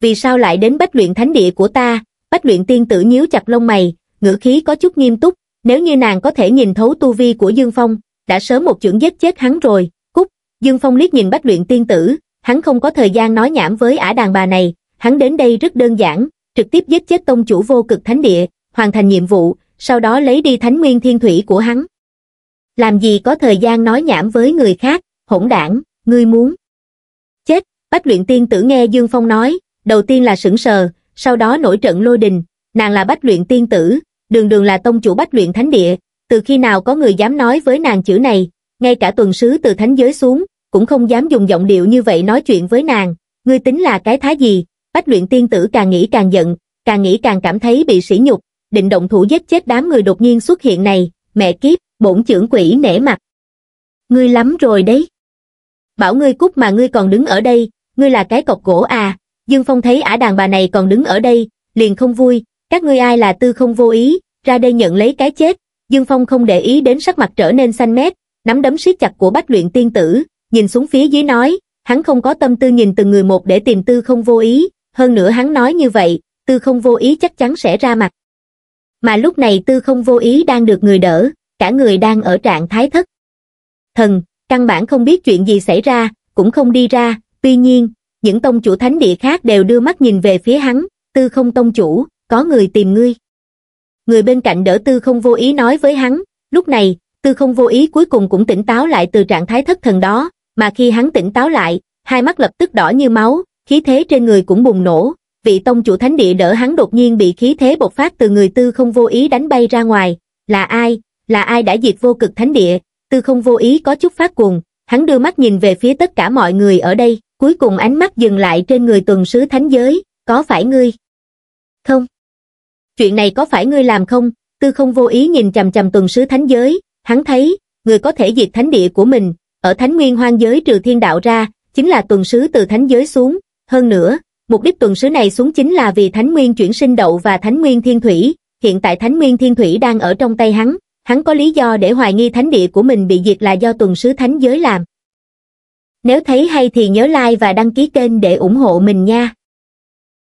Vì sao lại đến bách luyện thánh địa của ta? Bách luyện tiên tử nhíu chặt lông mày, ngữ khí có chút nghiêm túc, nếu như nàng có thể nhìn thấu tu vi của Dương Phong, đã sớm một chưởng giết chết hắn rồi, Dương Phong liếc nhìn bách luyện tiên tử, hắn không có thời gian nói nhảm với ả đàn bà này, hắn đến đây rất đơn giản, trực tiếp giết chết tông chủ vô cực thánh địa, hoàn thành nhiệm vụ, sau đó lấy đi thánh nguyên thiên thủy của hắn. Làm gì có thời gian nói nhảm với người khác, hỗn đảng, ngươi muốn. Chết, bách luyện tiên tử nghe Dương Phong nói, đầu tiên là sững sờ, sau đó nổi trận lôi đình, nàng là bách luyện tiên tử, đường đường là tông chủ bách luyện thánh địa, từ khi nào có người dám nói với nàng chữ này, ngay cả tuần sứ từ thánh giới xuống, cũng không dám dùng giọng điệu như vậy nói chuyện với nàng, ngươi tính là cái thái gì, bách luyện tiên tử càng nghĩ càng giận, càng nghĩ càng cảm thấy bị sỉ nhục, định động thủ giết chết đám người đột nhiên xuất hiện này, mẹ kiếp, bổn trưởng quỷ nể mặt. Ngươi lắm rồi đấy. Bảo ngươi cút mà ngươi còn đứng ở đây, ngươi là cái cọc gỗ à, Dương Phong thấy ả đàn bà này còn đứng ở đây, liền không vui, các ngươi ai là tư không vô ý, ra đây nhận lấy cái chết, Dương Phong không để ý đến sắc mặt trở nên xanh mét, nắm đấm siết chặt của bách luyện tiên tử, nhìn xuống phía dưới nói, hắn không có tâm tư nhìn từng người một để tìm tư không vô ý, hơn nữa hắn nói như vậy, tư không vô ý chắc chắn sẽ ra mặt. Mà lúc này tư không vô ý đang được người đỡ, cả người đang ở trạng thái thất. Thần, căn bản không biết chuyện gì xảy ra, cũng không đi ra, tuy nhiên, những tông chủ thánh địa khác đều đưa mắt nhìn về phía hắn, tư không tông chủ, có người tìm ngươi. Người bên cạnh đỡ tư không vô ý nói với hắn, lúc này, tư không vô ý cuối cùng cũng tỉnh táo lại từ trạng thái thất thần đó, mà khi hắn tỉnh táo lại, hai mắt lập tức đỏ như máu, khí thế trên người cũng bùng nổ, vị tông chủ thánh địa đỡ hắn đột nhiên bị khí thế bộc phát từ người tư không vô ý đánh bay ra ngoài, là ai, là ai đã diệt vô cực thánh địa, tư không vô ý có chút phát cuồng, hắn đưa mắt nhìn về phía tất cả mọi người ở đây, cuối cùng ánh mắt dừng lại trên người tuần sứ thánh giới, có phải ngươi? Không. Chuyện này có phải ngươi làm không? Tư không vô ý nhìn chầm chầm tuần sứ thánh giới, hắn thấy, người có thể diệt thánh địa của mình, ở Thánh Nguyên Hoang Giới trừ thiên đạo ra, chính là tuần sứ từ Thánh Giới xuống. Hơn nữa, mục đích tuần sứ này xuống chính là vì Thánh Nguyên chuyển sinh đậu và Thánh Nguyên Thiên Thủy. Hiện tại Thánh Nguyên Thiên Thủy đang ở trong tay hắn, hắn có lý do để hoài nghi thánh địa của mình bị diệt là do tuần sứ Thánh Giới làm. Nếu thấy hay thì nhớ like và đăng ký kênh để ủng hộ mình nha.